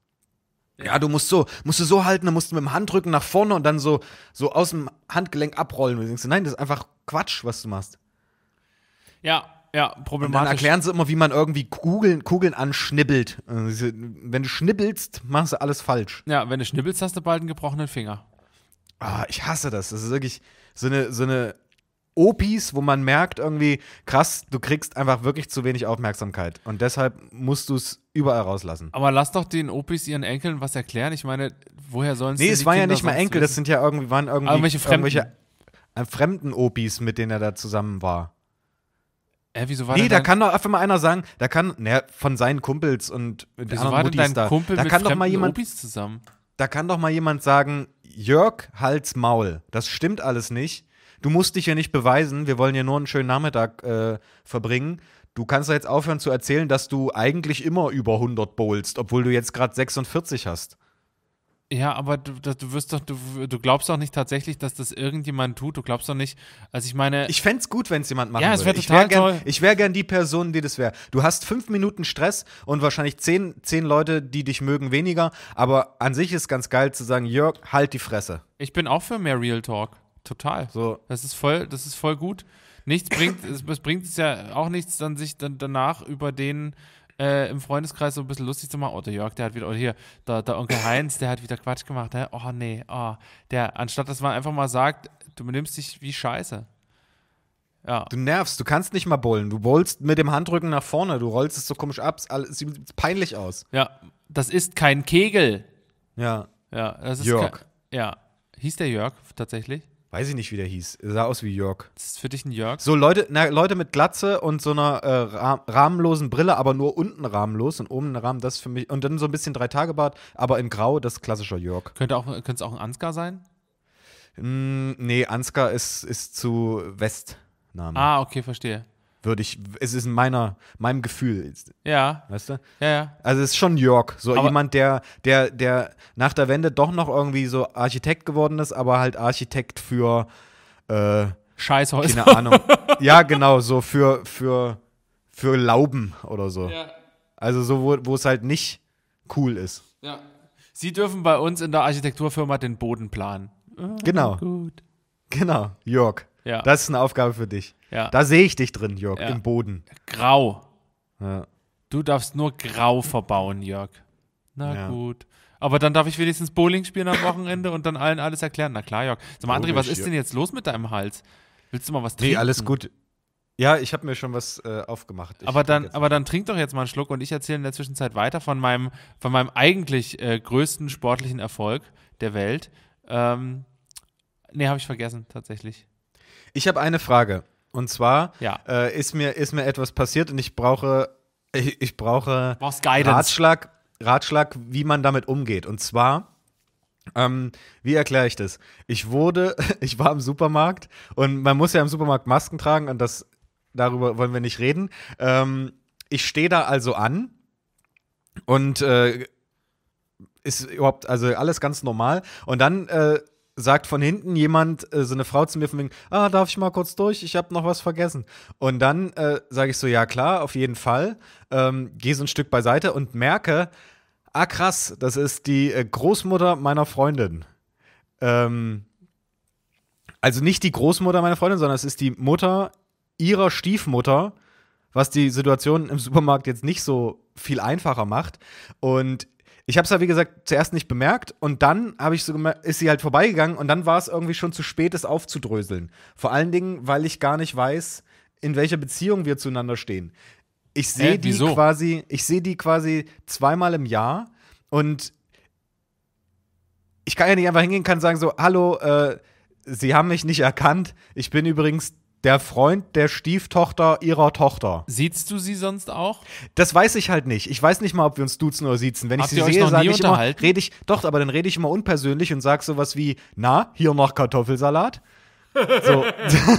Ja, du musst so, musst du so halten, dann musst du mit dem Handrücken nach vorne und dann so, so aus dem Handgelenk abrollen. Und du denkst, nein, das ist einfach Quatsch, was du machst. Ja, ja, problematisch. Und dann erklären sie immer, wie man irgendwie Kugeln, Kugeln anschnibbelt. Äh, wenn du schnibbelst, machst du alles falsch. Ja, wenn du schnibbelst, hast du bald einen gebrochenen Finger. Ah, ich hasse das. Das ist wirklich so eine, so eine Opis, wo man merkt irgendwie, krass, du kriegst einfach wirklich zu wenig Aufmerksamkeit. Und deshalb musst du es überall rauslassen. Aber lass doch den Opis ihren Enkeln was erklären. Ich meine, woher sollen sie Nee, es waren ja nicht mal Enkel, wissen? das sind ja irgendwie, waren irgendwie irgendwelche Fremden. irgendwelche äh, fremden Opis, mit denen er da zusammen war. Äh, wieso war nee, da kann doch einfach mal einer sagen, da kann, naja, von seinen Kumpels und mit wieso anderen war denn dein da, Kumpel da mit kann doch mal jemand, Opis zusammen? Da kann doch mal jemand sagen, Jörg, halt's Maul. Das stimmt alles nicht. Du musst dich ja nicht beweisen. Wir wollen ja nur einen schönen Nachmittag äh, verbringen. Du kannst doch jetzt aufhören zu erzählen, dass du eigentlich immer über 100 bowlst, obwohl du jetzt gerade 46 hast. Ja, aber du, du wirst doch, du, du glaubst doch nicht tatsächlich, dass das irgendjemand tut. Du glaubst doch nicht, also ich meine. Ich fände es gut, wenn es jemand machen ja, es wäre total ich wär toll. ich wäre gern die Person, die das wäre. Du hast fünf Minuten Stress und wahrscheinlich zehn, zehn Leute, die dich mögen, weniger. Aber an sich ist ganz geil zu sagen, Jörg, halt die Fresse. Ich bin auch für mehr Real Talk. Total. So. Das ist voll, das ist voll gut. Nichts bringt, es, es bringt es ja auch nichts, dann sich dann danach über den äh, im Freundeskreis so ein bisschen lustig zu machen. Oh, der Jörg, der hat wieder, oder oh, hier, der, der Onkel Heinz, der hat wieder Quatsch gemacht. Hä? Oh, nee, oh. Der, anstatt dass man einfach mal sagt, du benimmst dich wie Scheiße. Ja. Du nervst, du kannst nicht mal bowlen. Du bowlst mit dem Handrücken nach vorne, du rollst es so komisch ab, es sieht peinlich aus. Ja, das ist kein Kegel. Ja. Ja, das ist Jörg. ja. Hieß der Jörg tatsächlich? weiß ich nicht, wie der hieß. Er sah aus wie Jörg. Das ist für dich ein Jörg? So Leute, na, Leute mit Glatze und so einer äh, rahmenlosen Brille, aber nur unten rahmenlos und oben ein Rahmen, das ist für mich. Und dann so ein bisschen Drei-Tage-Bart, aber in Grau, das ist klassischer Jörg. Könnte auch, es auch ein Ansgar sein? Mm, nee, Ansgar ist, ist zu Westname. Ah, okay, verstehe würde ich, es ist in meiner, meinem Gefühl. Ja. Weißt du? Ja, ja. Also es ist schon Jörg, so aber jemand, der, der, der nach der Wende doch noch irgendwie so Architekt geworden ist, aber halt Architekt für äh, Scheißhäuser. Keine Ahnung. ja, genau, so für, für, für Lauben oder so. Ja. Also so, wo, wo es halt nicht cool ist. Ja. Sie dürfen bei uns in der Architekturfirma den Boden planen. genau. Gut. Genau, Jörg. Ja. Das ist eine Aufgabe für dich. Ja. Da sehe ich dich drin, Jörg, ja. im Boden. Grau. Ja. Du darfst nur grau verbauen, Jörg. Na gut. Aber dann darf ich wenigstens Bowling spielen am Wochenende und dann allen alles erklären. Na klar, Jörg. Sag mal, André, was ist denn jetzt los mit deinem Hals? Willst du mal was trinken? Nee, alles gut. Ja, ich habe mir schon was äh, aufgemacht. Ich aber dann, aber dann trink doch jetzt mal einen Schluck und ich erzähle in der Zwischenzeit weiter von meinem, von meinem eigentlich äh, größten sportlichen Erfolg der Welt. Ähm, nee, habe ich vergessen, tatsächlich. Ich habe eine Frage. Und zwar ja. äh, ist, mir, ist mir etwas passiert und ich brauche, ich, ich brauche Ratschlag, Ratschlag, wie man damit umgeht. Und zwar. Ähm, wie erkläre ich das? Ich wurde, ich war im Supermarkt und man muss ja im Supermarkt Masken tragen und das darüber wollen wir nicht reden. Ähm, ich stehe da also an und äh, ist überhaupt, also alles ganz normal. Und dann äh, sagt von hinten jemand, äh, so eine Frau zu mir von wegen, ah, darf ich mal kurz durch? Ich habe noch was vergessen. Und dann äh, sage ich so, ja klar, auf jeden Fall. Ähm, Gehe so ein Stück beiseite und merke, ah krass, das ist die äh, Großmutter meiner Freundin. Ähm, also nicht die Großmutter meiner Freundin, sondern es ist die Mutter ihrer Stiefmutter, was die Situation im Supermarkt jetzt nicht so viel einfacher macht. Und ich habe es ja, wie gesagt, zuerst nicht bemerkt und dann habe ich so ist sie halt vorbeigegangen und dann war es irgendwie schon zu spät, es aufzudröseln. Vor allen Dingen, weil ich gar nicht weiß, in welcher Beziehung wir zueinander stehen. Ich sehe äh, die quasi, ich sehe die quasi zweimal im Jahr und ich kann ja nicht einfach hingehen kann sagen so, hallo, äh, Sie haben mich nicht erkannt. Ich bin übrigens der Freund der Stieftochter ihrer Tochter. Siehst du sie sonst auch? Das weiß ich halt nicht. Ich weiß nicht mal, ob wir uns duzen oder siezen. Wenn Habt ich sie sehe, sage ich immer, rede ich, doch, aber dann rede ich immer unpersönlich und sage sowas wie, na, hier noch Kartoffelsalat. So.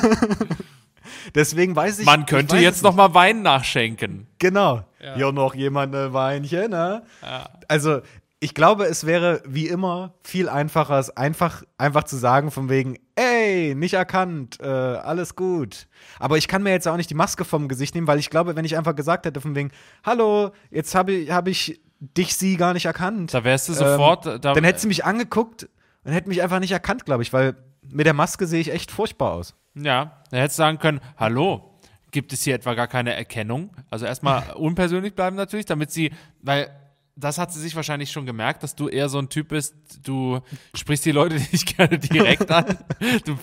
Deswegen weiß ich. Man könnte ich jetzt nicht. noch mal Wein nachschenken. Genau. Ja. Hier noch jemand ein Weinchen, ne? Ja. Also, ich glaube, es wäre wie immer viel einfacher, es einfach, einfach zu sagen, von wegen, ey, nicht erkannt, äh, alles gut. Aber ich kann mir jetzt auch nicht die Maske vom Gesicht nehmen, weil ich glaube, wenn ich einfach gesagt hätte, von wegen, hallo, jetzt habe hab ich dich, sie gar nicht erkannt. Da wärst du ähm, sofort. Da, dann hätte sie mich angeguckt und hätte mich einfach nicht erkannt, glaube ich, weil mit der Maske sehe ich echt furchtbar aus. Ja, da hättest du sagen können, hallo, gibt es hier etwa gar keine Erkennung? Also erstmal unpersönlich bleiben natürlich, damit sie, weil das hat sie sich wahrscheinlich schon gemerkt, dass du eher so ein Typ bist, du sprichst die Leute nicht gerne direkt an. Du,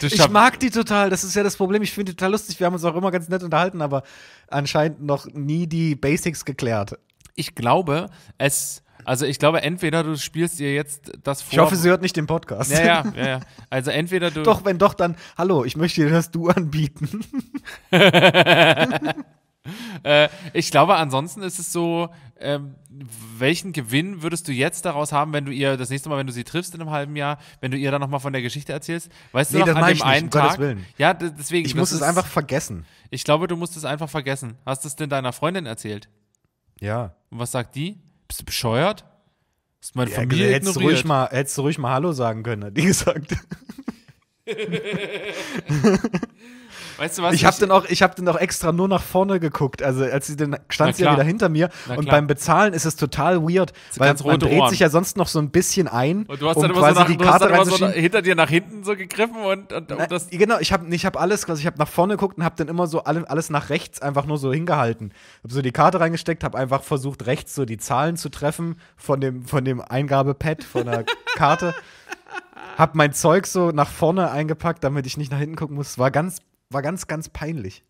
du ich mag die total, das ist ja das Problem. Ich finde die total lustig. Wir haben uns auch immer ganz nett unterhalten, aber anscheinend noch nie die Basics geklärt. Ich glaube, es. Also ich glaube, entweder du spielst ihr jetzt das vor. Ich hoffe, sie hört nicht den Podcast. Ja, ja, ja. ja. Also entweder du. Doch, wenn doch, dann, hallo, ich möchte dir das Du anbieten. Äh, ich glaube, ansonsten ist es so, ähm, welchen Gewinn würdest du jetzt daraus haben, wenn du ihr das nächste Mal, wenn du sie triffst in einem halben Jahr, wenn du ihr dann nochmal von der Geschichte erzählst? Weißt nee, du noch an dem nicht, einen um Tag? Gottes Willen. Ja, deswegen. Ich muss es einfach vergessen. Ich glaube, du musst es einfach vergessen. Hast du es denn deiner Freundin erzählt? Ja. Und was sagt die? Bist du bescheuert? Ist meine ja, hättest Du ruhig mal, hättest du ruhig mal Hallo sagen können, hat die gesagt. Weißt du was? Ich habe den, ich hab den auch extra nur nach vorne geguckt. Also als sie dann stand sie ja wieder hinter mir. Und beim Bezahlen ist es total weird, weil man dreht Ohren. sich ja sonst noch so ein bisschen ein. Und du hast um dann immer so, nach, die Karte du hast dann so hinter dir nach hinten so gegriffen und, und, und Na, das. Genau, ich habe ich hab alles, also ich habe nach vorne geguckt und habe dann immer so alles nach rechts einfach nur so hingehalten. Habe so die Karte reingesteckt, habe einfach versucht rechts so die Zahlen zu treffen von dem von dem Eingabepad von der Karte. hab mein Zeug so nach vorne eingepackt, damit ich nicht nach hinten gucken muss. War ganz war ganz, ganz peinlich.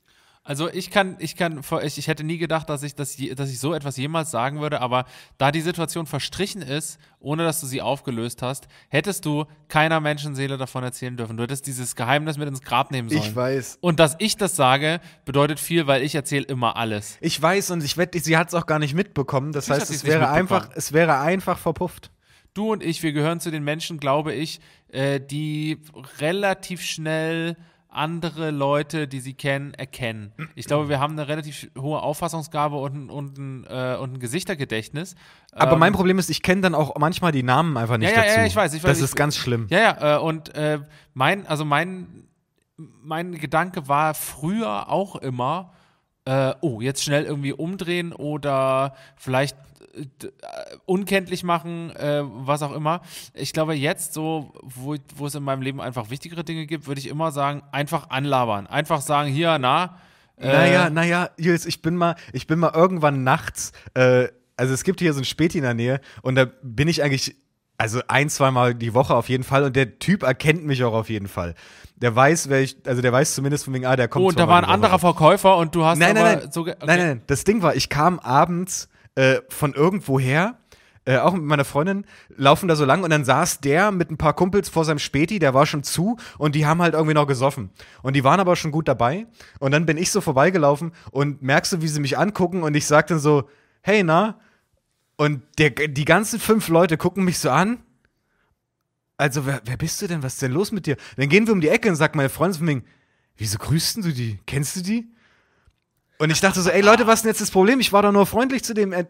Also ich kann, ich kann, ich, ich hätte nie gedacht, dass ich, das, dass ich so etwas jemals sagen würde, aber da die Situation verstrichen ist, ohne dass du sie aufgelöst hast, hättest du keiner Menschenseele davon erzählen dürfen. Du hättest dieses Geheimnis mit ins Grab nehmen sollen. Ich weiß. Und dass ich das sage, bedeutet viel, weil ich erzähle immer alles. Ich weiß und ich wette, sie hat es auch gar nicht mitbekommen. Das ich heißt, es wäre einfach, es wäre einfach verpufft. Du und ich, wir gehören zu den Menschen, glaube ich, äh, die relativ schnell andere Leute, die sie kennen, erkennen. Ich glaube, wir haben eine relativ hohe Auffassungsgabe und, und, äh, und ein Gesichtergedächtnis. Aber ähm, mein Problem ist, ich kenne dann auch manchmal die Namen einfach nicht ja, ja, dazu. Ja, ich weiß, ich weiß. Das ich, ist ganz schlimm. Ja, ja, äh, und äh, mein, also mein, mein Gedanke war früher auch immer, äh, oh, jetzt schnell irgendwie umdrehen oder vielleicht äh, unkenntlich machen, äh, was auch immer. Ich glaube, jetzt, so, wo, wo es in meinem Leben einfach wichtigere Dinge gibt, würde ich immer sagen, einfach anlabern. Einfach sagen, hier, na. Äh, naja, naja, Jules, ich bin mal, ich bin mal irgendwann nachts, äh, also es gibt hier so ein Späti in der Nähe und da bin ich eigentlich also ein, zweimal die Woche auf jeden Fall. Und der Typ erkennt mich auch auf jeden Fall. Der weiß, welch, also der weiß zumindest von wegen, ah, der kommt. Oh, und da war ein anderer Verkäufer und du hast nein, nein, nein. so. Okay. Nein, nein, das Ding war, ich kam abends äh, von irgendwoher. Äh, auch mit meiner Freundin, laufen da so lang und dann saß der mit ein paar Kumpels vor seinem Späti, der war schon zu und die haben halt irgendwie noch gesoffen. Und die waren aber schon gut dabei und dann bin ich so vorbeigelaufen und merkst du, wie sie mich angucken und ich sag dann so, hey, na? Und der, die ganzen fünf Leute gucken mich so an. Also, wer, wer bist du denn? Was ist denn los mit dir? dann gehen wir um die Ecke und sagt meine Freundin zu mir, wieso grüßt du die? Kennst du die? Und ich dachte so, ey Leute, was ist denn jetzt das Problem? Ich war doch nur freundlich zu dem. Äh,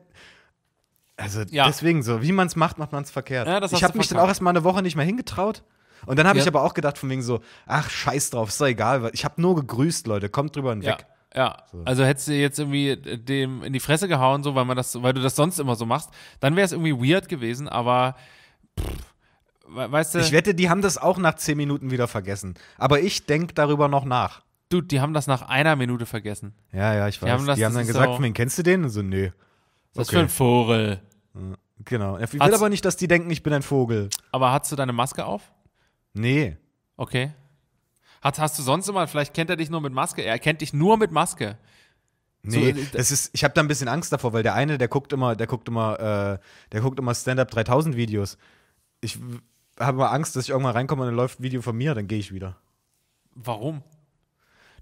also ja. deswegen so, wie man es macht, macht man es verkehrt. Ja, ich habe mich dann auch erstmal eine Woche nicht mehr hingetraut. Und dann habe ja. ich aber auch gedacht, von wegen so, ach, scheiß drauf, ist doch egal. Ich habe nur gegrüßt, Leute, kommt drüber hinweg. Ja, so. also hättest du jetzt irgendwie dem in die Fresse gehauen, so, weil, man das, weil du das sonst immer so machst, dann wäre es irgendwie weird gewesen, aber pff, weißt du. Ich wette, die haben das auch nach zehn Minuten wieder vergessen. Aber ich denke darüber noch nach. Dude, die haben das nach einer Minute vergessen. Ja, ja, ich weiß. Die haben, das, die haben dann gesagt, so von wem kennst du den? Und so, nee. Was okay. für ein Vogel. Genau. Ich will hat's, aber nicht, dass die denken, ich bin ein Vogel. Aber hast du deine Maske auf? Nee. Okay. Hat, hast du sonst immer, vielleicht kennt er dich nur mit Maske. Er kennt dich nur mit Maske. Nee, das äh, ist, ich habe da ein bisschen Angst davor, weil der eine, der guckt immer, der guckt immer, äh, der guckt immer Stand-up 3000 Videos. Ich habe immer Angst, dass ich irgendwann reinkomme und dann läuft ein Video von mir, dann gehe ich wieder. Warum?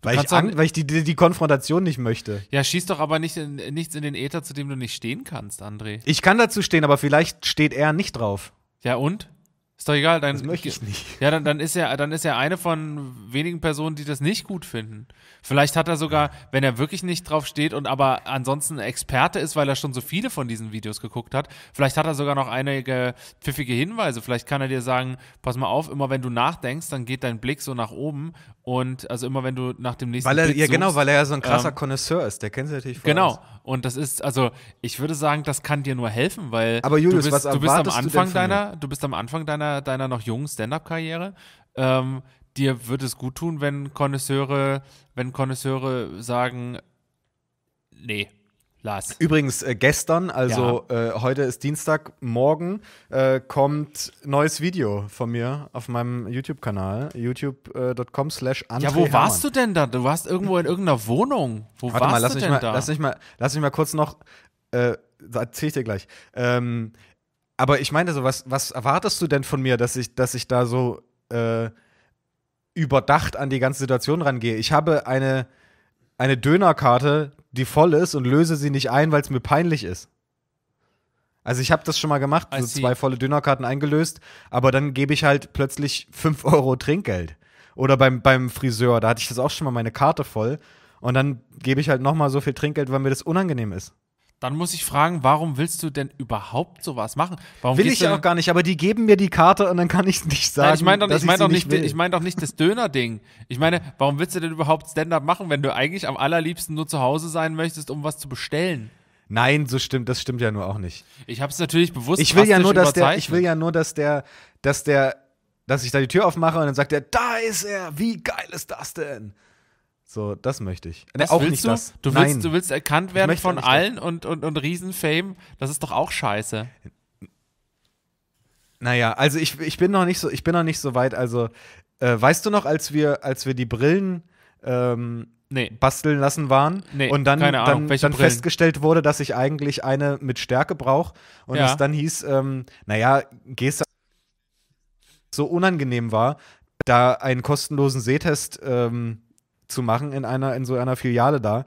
Weil ich, an, weil ich die, die, die, Konfrontation nicht möchte. Ja, schieß doch aber nicht in, nichts in den Äther, zu dem du nicht stehen kannst, André. Ich kann dazu stehen, aber vielleicht steht er nicht drauf. Ja, und? Ist doch egal. Dann, das möchte ich nicht. Ja, dann, dann, ist er, dann ist er eine von wenigen Personen, die das nicht gut finden. Vielleicht hat er sogar, wenn er wirklich nicht drauf steht und aber ansonsten Experte ist, weil er schon so viele von diesen Videos geguckt hat, vielleicht hat er sogar noch einige pfiffige Hinweise. Vielleicht kann er dir sagen, pass mal auf, immer wenn du nachdenkst, dann geht dein Blick so nach oben und also immer wenn du nach dem nächsten weil er, Blick Ja, genau, weil er ja so ein krasser ähm, ist, der kennt sich natürlich Genau. Uns. Und das ist, also ich würde sagen, das kann dir nur helfen, weil Aber Julius, du bist, du bist am Anfang du deiner, du bist am Anfang deiner, deiner noch jungen Stand-Up-Karriere. Ähm, dir würde es gut tun, wenn Connoisseure, wenn Connoisseure sagen, nee, Lars. Übrigens, äh, gestern, also ja. äh, heute ist Dienstag, morgen äh, kommt neues Video von mir auf meinem YouTube-Kanal, youtube.com äh, slash Ja, wo warst du denn da? Du warst irgendwo in irgendeiner Wohnung. Wo Warte warst mal, lass du denn mal, da? Lass mich mal, lass mich mal kurz noch, äh, erzähl ich dir gleich. Ähm, aber ich meine so, was, was erwartest du denn von mir, dass ich, dass ich da so äh, überdacht an die ganze Situation rangehe? Ich habe eine eine Dönerkarte die voll ist und löse sie nicht ein, weil es mir peinlich ist. Also ich habe das schon mal gemacht, so zwei volle Dönerkarten eingelöst, aber dann gebe ich halt plötzlich 5 Euro Trinkgeld. Oder beim, beim Friseur, da hatte ich das auch schon mal meine Karte voll. Und dann gebe ich halt nochmal so viel Trinkgeld, weil mir das unangenehm ist dann muss ich fragen, warum willst du denn überhaupt sowas machen? Warum will ich ja auch gar nicht, aber die geben mir die Karte und dann kann ich nicht sagen. Nein, ich meine doch, ich mein doch, nicht, will. ich mein doch nicht das Döner-Ding. Ich meine, warum willst du denn überhaupt Stand-up machen, wenn du eigentlich am allerliebsten nur zu Hause sein möchtest, um was zu bestellen? Nein, so stimmt, das stimmt ja nur auch nicht. Ich habe es natürlich bewusst ich will ja nur, dass der, Ich will ja nur, dass der, dass der, dass ich da die Tür aufmache und dann sagt er, da ist er, wie geil ist das denn? So, das möchte ich. Das äh, auch nicht du? das. Du willst, du willst erkannt werden von allen und, und, und Riesenfame. Das ist doch auch scheiße. Naja, also ich, ich bin noch nicht so, ich bin noch nicht so weit. Also, äh, weißt du noch, als wir, als wir die Brillen ähm, nee. basteln lassen waren nee, und dann, Ahnung, dann, dann festgestellt wurde, dass ich eigentlich eine mit Stärke brauche und ja. es dann hieß, ähm, naja, du so unangenehm war, da einen kostenlosen Sehtest ähm, zu machen in einer in so einer Filiale da.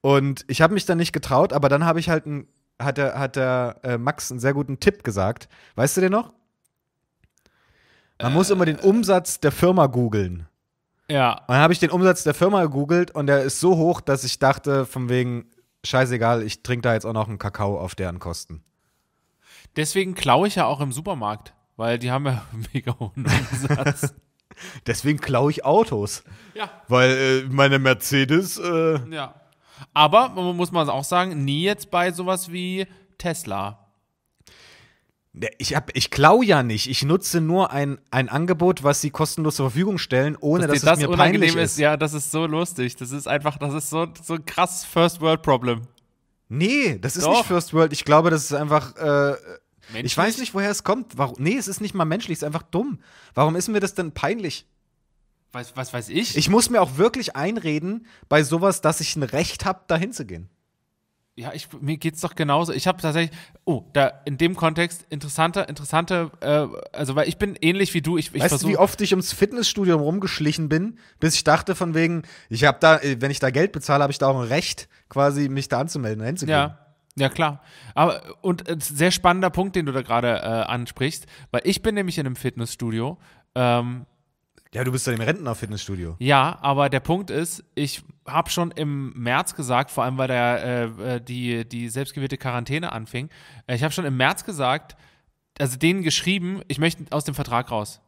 Und ich habe mich dann nicht getraut, aber dann habe ich halt ein, hat der, hat der äh, Max einen sehr guten Tipp gesagt. Weißt du den noch? Man äh, muss immer den äh. Umsatz der Firma googeln. Ja. Und dann habe ich den Umsatz der Firma gegoogelt und der ist so hoch, dass ich dachte, von wegen, scheißegal, ich trinke da jetzt auch noch einen Kakao auf deren Kosten. Deswegen klaue ich ja auch im Supermarkt, weil die haben ja mega hohen Umsatz. Deswegen klaue ich Autos. Ja. Weil äh, meine Mercedes. Äh ja. Aber man muss man auch sagen, nie jetzt bei sowas wie Tesla. Ne, ich, hab, ich klau ja nicht. Ich nutze nur ein, ein Angebot, was sie kostenlos zur Verfügung stellen, ohne dass, dass das mir peinlich ist. ist. Ja, das ist so lustig. Das ist einfach, das ist so, so ein krasses First-World-Problem. Nee, das ist Doch. nicht First World. Ich glaube, das ist einfach äh, Menschlich? Ich weiß nicht, woher es kommt. Warum? Nee, es ist nicht mal menschlich, es ist einfach dumm. Warum ist mir das denn peinlich? Was, was weiß ich? Ich muss mir auch wirklich einreden bei sowas, dass ich ein Recht habe, da hinzugehen. Ja, ich, mir geht's doch genauso. Ich habe tatsächlich, oh, da in dem Kontext interessanter, interessante, äh, also weil ich bin ähnlich wie du. Ich, ich weißt du, wie oft ich ums Fitnessstudio rumgeschlichen bin, bis ich dachte von wegen, ich habe da, äh, wenn ich da Geld bezahle, habe ich da auch ein Recht, quasi mich da anzumelden, hinzugehen. Ja, ja, klar. Aber, und ein äh, sehr spannender Punkt, den du da gerade äh, ansprichst, weil ich bin nämlich in einem Fitnessstudio. Ähm, ja, du bist ja im Rentner-Fitnessstudio. Ja, aber der Punkt ist, ich habe schon im März gesagt, vor allem weil da äh, äh die, die selbstgewählte Quarantäne anfing, äh, ich habe schon im März gesagt, also denen geschrieben, ich möchte aus dem Vertrag raus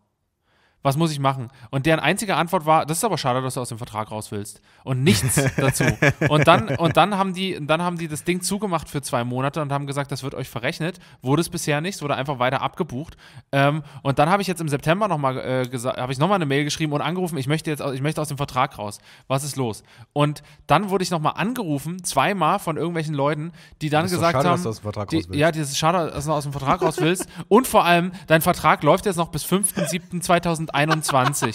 was muss ich machen? Und deren einzige Antwort war, das ist aber schade, dass du aus dem Vertrag raus willst. Und nichts dazu. Und dann, und dann haben die, dann haben die das Ding zugemacht für zwei Monate und haben gesagt, das wird euch verrechnet. Wurde es bisher nicht, wurde einfach weiter abgebucht. Ähm, und dann habe ich jetzt im September nochmal äh, habe ich nochmal eine Mail geschrieben und angerufen, ich möchte jetzt, ich möchte aus dem Vertrag raus. Was ist los? Und dann wurde ich nochmal angerufen, zweimal von irgendwelchen Leuten, die dann gesagt schade, haben, dass du aus dem Vertrag die, ja, das ist schade, dass du aus dem Vertrag raus willst. Und vor allem, dein Vertrag läuft jetzt noch bis 5.7.2021. 2021.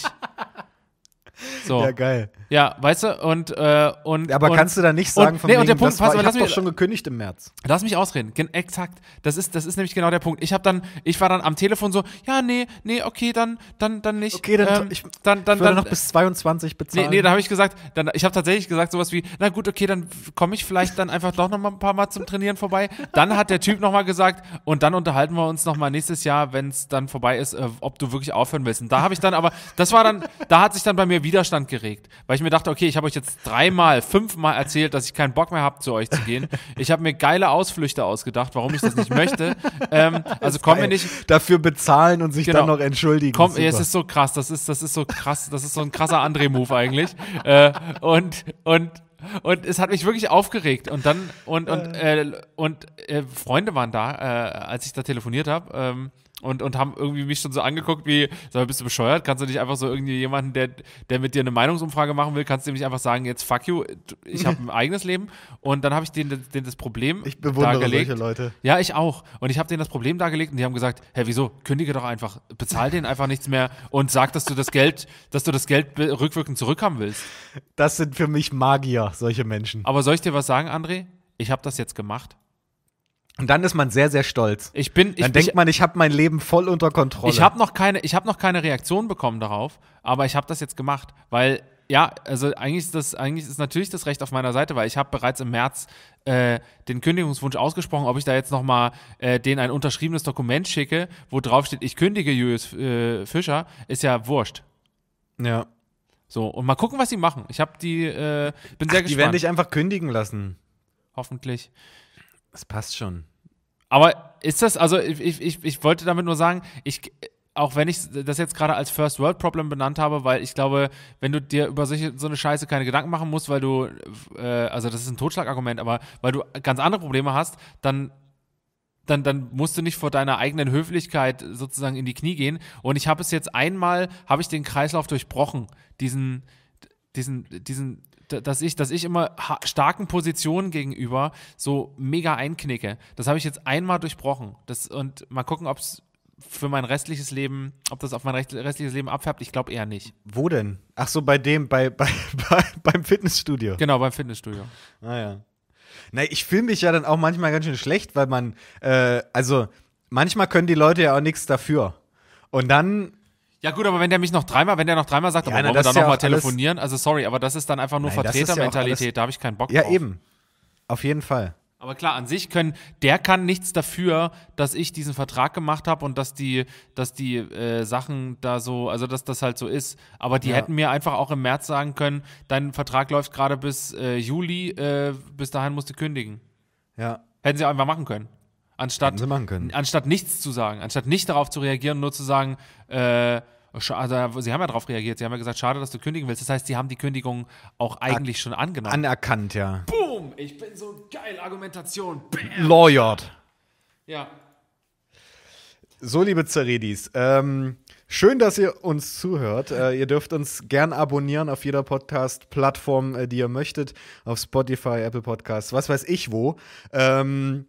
So. Ja, geil. Ja, weißt du, und. Äh, und Aber und, kannst du da nicht sagen, und, von nee, wegen, und der Punkt, das pass, ich lass mich, doch schon gekündigt im März. Lass mich ausreden. Gen exakt. Das ist, das ist nämlich genau der Punkt. Ich, hab dann, ich war dann am Telefon so, ja, nee, nee, okay, dann, dann, dann nicht. Okay, dann, ähm, ich, dann, dann, ich dann noch bis 22 bezahlen. Nee, nee, da habe ich gesagt, dann, ich habe tatsächlich gesagt sowas wie, na gut, okay, dann komme ich vielleicht dann einfach doch noch mal ein paar Mal zum Trainieren vorbei. Dann hat der Typ nochmal gesagt, und dann unterhalten wir uns nochmal nächstes Jahr, wenn es dann vorbei ist, äh, ob du wirklich aufhören willst. Und da habe ich dann aber, das war dann, da hat sich dann bei mir Widerstand geregt, weil ich mir dachte, okay, ich habe euch jetzt dreimal, fünfmal erzählt, dass ich keinen Bock mehr habe, zu euch zu gehen. Ich habe mir geile Ausflüchte ausgedacht, warum ich das nicht möchte. Ähm, also komm mir nicht. Dafür bezahlen und sich genau. dann noch entschuldigen. Komm, Super. es ist so krass, das ist, das ist so krass, das ist so ein krasser André-Move eigentlich. Äh, und, und und es hat mich wirklich aufgeregt. Und dann, und, und, äh, äh und äh, Freunde waren da, äh, als ich da telefoniert habe. Ähm, und, und haben irgendwie mich schon so angeguckt wie, sag mal, bist du bescheuert? Kannst du nicht einfach so irgendwie jemanden, der, der mit dir eine Meinungsumfrage machen will, kannst du ihm nicht einfach sagen, jetzt fuck you, ich habe ein eigenes Leben und dann habe ich denen, denen das Problem ich bewundere dargelegt. solche Leute. Ja, ich auch. Und ich habe denen das Problem dargelegt und die haben gesagt, hä, wieso? Kündige doch einfach, bezahl denen einfach nichts mehr und sag, dass du das Geld, dass du das Geld rückwirkend zurückhaben willst. Das sind für mich Magier, solche Menschen. Aber soll ich dir was sagen, André? Ich habe das jetzt gemacht. Und dann ist man sehr, sehr stolz. Ich bin, ich, dann denkt ich, man, ich habe mein Leben voll unter Kontrolle. Ich habe noch keine, ich habe noch keine Reaktion bekommen darauf, aber ich habe das jetzt gemacht, weil ja, also eigentlich ist das, eigentlich ist natürlich das Recht auf meiner Seite, weil ich habe bereits im März äh, den Kündigungswunsch ausgesprochen, ob ich da jetzt nochmal äh, denen ein unterschriebenes Dokument schicke, wo drauf steht, ich kündige Julius äh, Fischer, ist ja wurscht. Ja. So, und mal gucken, was sie machen. Ich habe die, äh, bin sehr Ach, gespannt. Die werden dich einfach kündigen lassen. Hoffentlich. Das passt schon. Aber ist das, also ich, ich, ich wollte damit nur sagen, ich, auch wenn ich das jetzt gerade als First World Problem benannt habe, weil ich glaube, wenn du dir über solche, so eine Scheiße keine Gedanken machen musst, weil du, äh, also das ist ein Totschlagargument, aber weil du ganz andere Probleme hast, dann dann, dann musst du nicht vor deiner eigenen Höflichkeit sozusagen in die Knie gehen. Und ich habe es jetzt einmal, habe ich den Kreislauf durchbrochen, diesen, diesen, diesen dass ich, dass ich immer starken Positionen gegenüber so mega einknicke. Das habe ich jetzt einmal durchbrochen. Das, und mal gucken, ob es für mein restliches Leben, ob das auf mein restliches Leben abfärbt, ich glaube eher nicht. Wo denn? Ach so, bei dem, bei, bei, bei beim Fitnessstudio. Genau, beim Fitnessstudio. Naja. Ah, Na, ich fühle mich ja dann auch manchmal ganz schön schlecht, weil man, äh, also manchmal können die Leute ja auch nichts dafür. Und dann ja gut, aber wenn der mich noch dreimal, wenn der noch dreimal sagt, ja, oh, aber wollen wir da nochmal ja telefonieren? Also sorry, aber das ist dann einfach nur Vertretermentalität, ja da habe ich keinen Bock ja, drauf. Ja eben, auf jeden Fall. Aber klar, an sich können, der kann nichts dafür, dass ich diesen Vertrag gemacht habe und dass die, dass die äh, Sachen da so, also dass das halt so ist. Aber die ja. hätten mir einfach auch im März sagen können, dein Vertrag läuft gerade bis äh, Juli, äh, bis dahin musst du kündigen. Ja. Hätten sie auch einfach machen können. Anstatt, anstatt nichts zu sagen, anstatt nicht darauf zu reagieren, nur zu sagen, äh, also, sie haben ja darauf reagiert. Sie haben ja gesagt, schade, dass du kündigen willst. Das heißt, sie haben die Kündigung auch eigentlich A schon angenommen. Anerkannt, ja. Boom! Ich bin so geil. Argumentation. Bam. Lawyered. Ja. So, liebe Zeredis, ähm, schön, dass ihr uns zuhört. Äh, ihr dürft uns gern abonnieren auf jeder Podcast-Plattform, äh, die ihr möchtet. Auf Spotify, Apple Podcasts, was weiß ich wo. Ähm,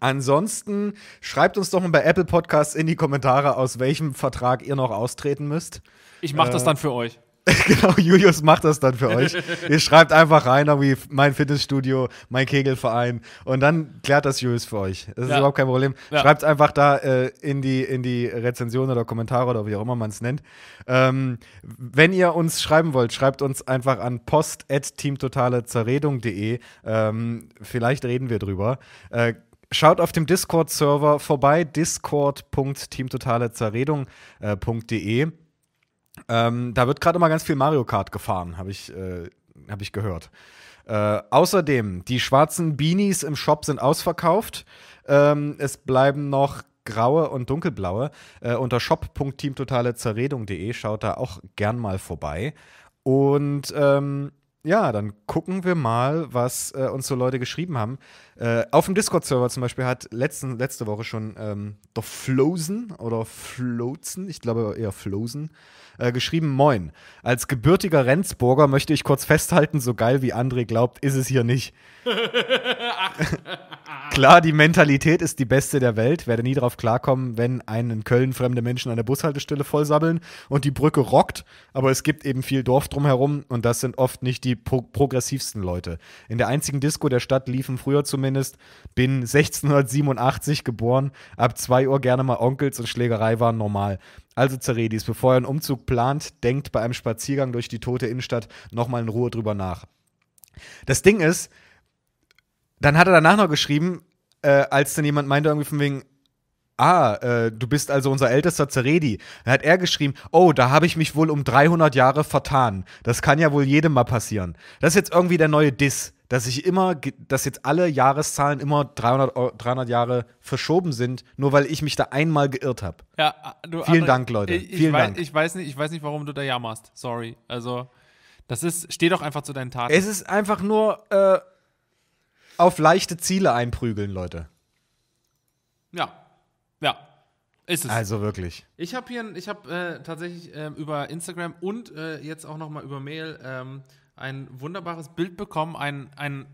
Ansonsten schreibt uns doch mal bei Apple Podcasts in die Kommentare, aus welchem Vertrag ihr noch austreten müsst. Ich mache äh, das dann für euch. genau, Julius macht das dann für euch. ihr schreibt einfach rein, irgendwie mein Fitnessstudio, mein Kegelverein und dann klärt das Julius für euch. Das ist ja. überhaupt kein Problem. Ja. Schreibt einfach da äh, in, die, in die Rezension oder Kommentare oder wie auch immer man es nennt. Ähm, wenn ihr uns schreiben wollt, schreibt uns einfach an post.teamtotalezerredung.de. Ähm, vielleicht reden wir drüber. Äh, Schaut auf dem Discord-Server vorbei, discord.teamtotalezerredung.de. Äh, ähm, da wird gerade mal ganz viel Mario Kart gefahren, habe ich, äh, hab ich gehört. Äh, außerdem, die schwarzen Beanies im Shop sind ausverkauft. Ähm, es bleiben noch graue und dunkelblaue. Äh, unter shop.teamtotalezerredung.de schaut da auch gern mal vorbei. Und ähm, ja, dann gucken wir mal, was äh, uns so Leute geschrieben haben. Äh, auf dem Discord-Server zum Beispiel hat letzten, letzte Woche schon ähm, der Flosen oder Flozen, ich glaube eher Flosen, äh, geschrieben Moin. Als gebürtiger Rendsburger möchte ich kurz festhalten, so geil wie André glaubt, ist es hier nicht. Klar, die Mentalität ist die beste der Welt. Werde nie drauf klarkommen, wenn einen Köln fremde Menschen an der Bushaltestelle vollsabbeln und die Brücke rockt. Aber es gibt eben viel Dorf drumherum und das sind oft nicht die pro progressivsten Leute. In der einzigen Disco der Stadt liefen früher zumindest, bin 1687 geboren, ab 2 Uhr gerne mal Onkels und Schlägerei waren normal. Also Zeredis, bevor ihr einen Umzug plant, denkt bei einem Spaziergang durch die tote Innenstadt nochmal in Ruhe drüber nach. Das Ding ist, dann hat er danach noch geschrieben, äh, als dann jemand meinte irgendwie von wegen, ah, äh, du bist also unser ältester Zeredi. Dann hat er geschrieben, oh, da habe ich mich wohl um 300 Jahre vertan. Das kann ja wohl jedem mal passieren. Das ist jetzt irgendwie der neue Diss dass ich immer, dass jetzt alle Jahreszahlen immer 300, 300 Jahre verschoben sind, nur weil ich mich da einmal geirrt habe. Ja, äh, du, Vielen André, Dank, Leute. Ich, Vielen weiß, Dank. Ich weiß, nicht, ich weiß nicht, warum du da jammerst. Sorry. Also, das ist, steh doch einfach zu deinen Taten. Es ist einfach nur äh, auf leichte Ziele einprügeln, Leute. Ja. Ja, also wirklich. Ich habe hier, ich habe äh, tatsächlich äh, über Instagram und äh, jetzt auch noch mal über Mail ähm, ein wunderbares Bild bekommen, ein, ein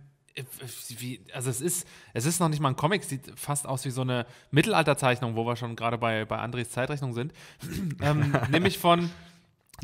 wie, also es ist, es ist noch nicht mal ein Comic, sieht fast aus wie so eine Mittelalterzeichnung, wo wir schon gerade bei, bei Andres Zeitrechnung sind. ähm, nämlich von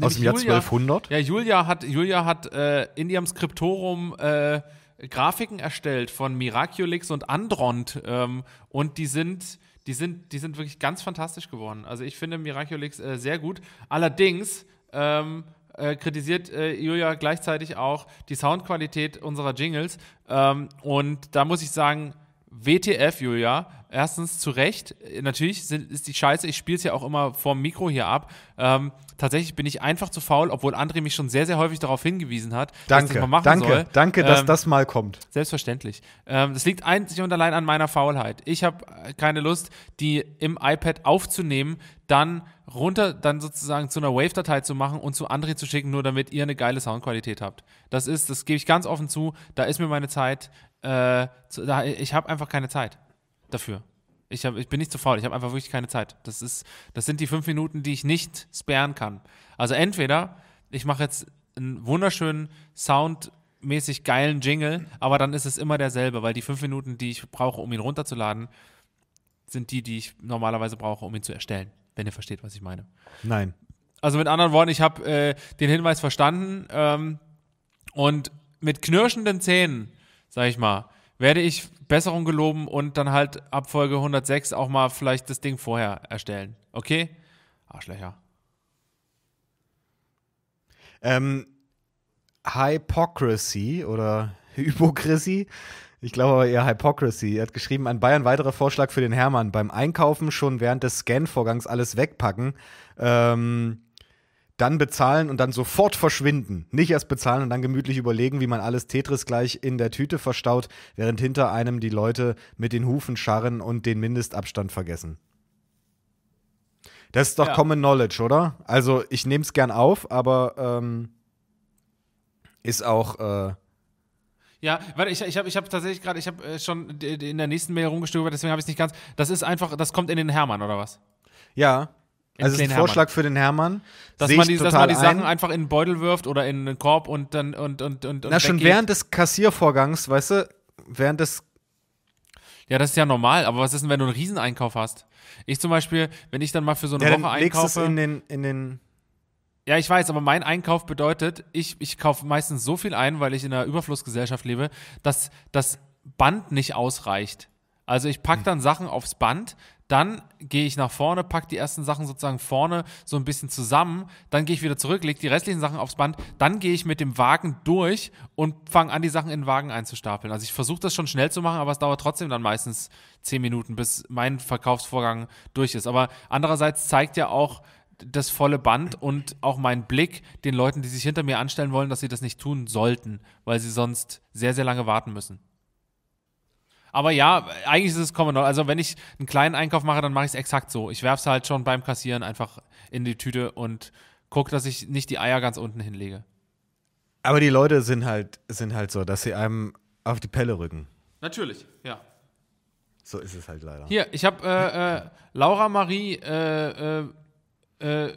aus dem Jahr 1200. Ja, Julia hat, Julia hat äh, in ihrem Skriptorum äh, Grafiken erstellt von Miraculix und Andront ähm, und die sind die sind, die sind wirklich ganz fantastisch geworden. Also ich finde Miraculix äh, sehr gut. Allerdings ähm, äh, kritisiert äh, Julia gleichzeitig auch die Soundqualität unserer Jingles. Ähm, und da muss ich sagen, WTF, Julia. Erstens zu Recht. Natürlich sind, ist die Scheiße, ich spiele es ja auch immer vorm Mikro hier ab. Ähm, tatsächlich bin ich einfach zu faul, obwohl André mich schon sehr, sehr häufig darauf hingewiesen hat, danke, dass ich das mal machen danke, soll. Danke, ähm, dass das mal kommt. Selbstverständlich. Ähm, das liegt einzig und allein an meiner Faulheit. Ich habe äh, keine Lust, die im iPad aufzunehmen, dann runter, dann sozusagen zu einer Wave-Datei zu machen und zu André zu schicken, nur damit ihr eine geile Soundqualität habt. Das ist, das gebe ich ganz offen zu, da ist mir meine Zeit äh, ich habe einfach keine Zeit dafür. Ich, hab, ich bin nicht zu faul, ich habe einfach wirklich keine Zeit. Das, ist, das sind die fünf Minuten, die ich nicht sperren kann. Also entweder ich mache jetzt einen wunderschönen soundmäßig geilen Jingle, aber dann ist es immer derselbe, weil die fünf Minuten, die ich brauche, um ihn runterzuladen, sind die, die ich normalerweise brauche, um ihn zu erstellen, wenn ihr versteht, was ich meine. Nein. Also mit anderen Worten, ich habe äh, den Hinweis verstanden ähm, und mit knirschenden Zähnen sag ich mal, werde ich Besserung geloben und dann halt ab Folge 106 auch mal vielleicht das Ding vorher erstellen. Okay? Arschlöcher. Ähm, Hypocrisy oder Hypocrisy. Ich glaube aber eher Hypocrisy. Er hat geschrieben, ein Bayern weiterer Vorschlag für den Hermann. Beim Einkaufen schon während des Scan-Vorgangs alles wegpacken. Ähm, dann bezahlen und dann sofort verschwinden. Nicht erst bezahlen und dann gemütlich überlegen, wie man alles Tetris gleich in der Tüte verstaut, während hinter einem die Leute mit den Hufen scharren und den Mindestabstand vergessen. Das ist doch ja. Common Knowledge, oder? Also ich nehme es gern auf, aber ähm, ist auch äh ja, warte, ich, ich habe ich hab tatsächlich gerade, ich habe äh, schon in der nächsten Mail rumgestöbert, deswegen habe ich es nicht ganz. Das ist einfach, das kommt in den Hermann, oder was? Ja, also ist ein Vorschlag Hermann. für den Hermann. Dass man, die, dass man die Sachen ein. einfach in den Beutel wirft oder in den Korb und dann und und und. Na, und schon während des Kassiervorgangs, weißt du, während des. Ja, das ist ja normal, aber was ist denn, wenn du einen Rieseneinkauf hast? Ich zum Beispiel, wenn ich dann mal für so eine ja, Woche dann legst einkaufe. Es in den, in den ja, ich weiß, aber mein Einkauf bedeutet, ich, ich kaufe meistens so viel ein, weil ich in einer Überflussgesellschaft lebe, dass das Band nicht ausreicht. Also ich packe hm. dann Sachen aufs Band, dann gehe ich nach vorne, packe die ersten Sachen sozusagen vorne so ein bisschen zusammen, dann gehe ich wieder zurück, lege die restlichen Sachen aufs Band, dann gehe ich mit dem Wagen durch und fange an, die Sachen in den Wagen einzustapeln. Also ich versuche das schon schnell zu machen, aber es dauert trotzdem dann meistens zehn Minuten, bis mein Verkaufsvorgang durch ist. Aber andererseits zeigt ja auch das volle Band und auch mein Blick den Leuten, die sich hinter mir anstellen wollen, dass sie das nicht tun sollten, weil sie sonst sehr, sehr lange warten müssen. Aber ja, eigentlich ist es Common Knowledge. Also wenn ich einen kleinen Einkauf mache, dann mache ich es exakt so. Ich werfe es halt schon beim Kassieren einfach in die Tüte und gucke, dass ich nicht die Eier ganz unten hinlege. Aber die Leute sind halt, sind halt so, dass sie einem auf die Pelle rücken. Natürlich, ja. So ist es halt leider. Hier, ich habe äh, äh, Laura Marie äh, äh, äh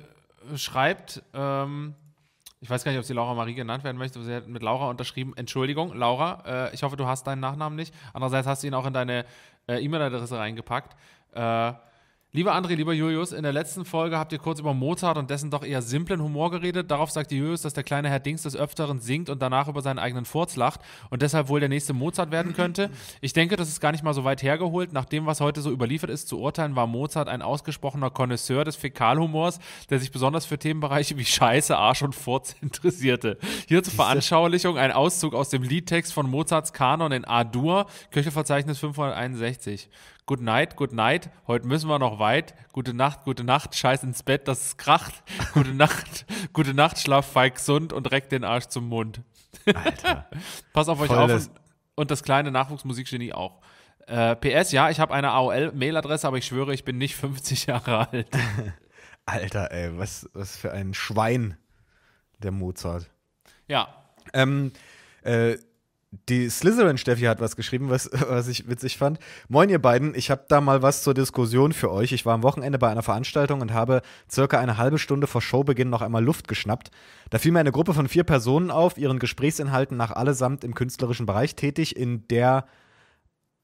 schreibt, ähm, ich weiß gar nicht, ob sie Laura Marie genannt werden möchte, aber sie hat mit Laura unterschrieben, Entschuldigung, Laura, äh, ich hoffe, du hast deinen Nachnamen nicht. Andererseits hast du ihn auch in deine äh, E-Mail-Adresse reingepackt. Äh, Lieber André, lieber Julius, in der letzten Folge habt ihr kurz über Mozart und dessen doch eher simplen Humor geredet. Darauf sagte Julius, dass der kleine Herr Dings des Öfteren singt und danach über seinen eigenen Furz lacht und deshalb wohl der nächste Mozart werden könnte. Ich denke, das ist gar nicht mal so weit hergeholt. Nach dem, was heute so überliefert ist, zu urteilen, war Mozart ein ausgesprochener Connoisseur des Fäkalhumors, der sich besonders für Themenbereiche wie Scheiße, Arsch und Furz interessierte. Hier zur Veranschaulichung ein Auszug aus dem Liedtext von Mozarts Kanon in A-Dur, Köchelverzeichnis 561. Good night, good night. Heute müssen wir noch weit. Gute Nacht, gute Nacht. Scheiß ins Bett, dass es kracht. Gute Nacht, gute Nacht. Schlaf feig gesund und reck den Arsch zum Mund. Alter. Pass auf euch Voll auf und, und, das kleine Nachwuchsmusikgenie auch. Äh, PS, ja, ich habe eine aol mailadresse aber ich schwöre, ich bin nicht 50 Jahre alt. Alter, ey, was, was für ein Schwein der Mozart. Ja. Ähm, äh, die Slytherin-Steffi hat was geschrieben, was, was ich witzig fand. Moin, ihr beiden. Ich habe da mal was zur Diskussion für euch. Ich war am Wochenende bei einer Veranstaltung und habe circa eine halbe Stunde vor Showbeginn noch einmal Luft geschnappt. Da fiel mir eine Gruppe von vier Personen auf, ihren Gesprächsinhalten nach allesamt im künstlerischen Bereich tätig, in der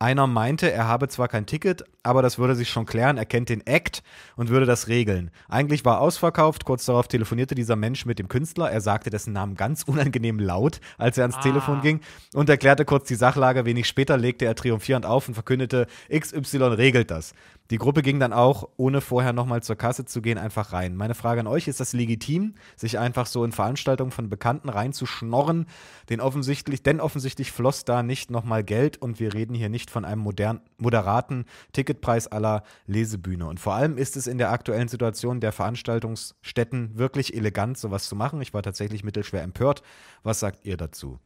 einer meinte, er habe zwar kein Ticket, aber das würde sich schon klären. Er kennt den Act und würde das regeln. Eigentlich war ausverkauft. Kurz darauf telefonierte dieser Mensch mit dem Künstler. Er sagte dessen Namen ganz unangenehm laut, als er ans ah. Telefon ging und erklärte kurz die Sachlage. Wenig später legte er triumphierend auf und verkündete, XY regelt das. Die Gruppe ging dann auch, ohne vorher nochmal zur Kasse zu gehen, einfach rein. Meine Frage an euch, ist das legitim, sich einfach so in Veranstaltungen von Bekannten reinzuschnorren? Den offensichtlich, denn offensichtlich floss da nicht nochmal Geld und wir reden hier nicht von einem modern, moderaten Ticket Ticketpreis aller Lesebühne. Und vor allem ist es in der aktuellen Situation der Veranstaltungsstätten wirklich elegant, sowas zu machen. Ich war tatsächlich mittelschwer empört. Was sagt ihr dazu?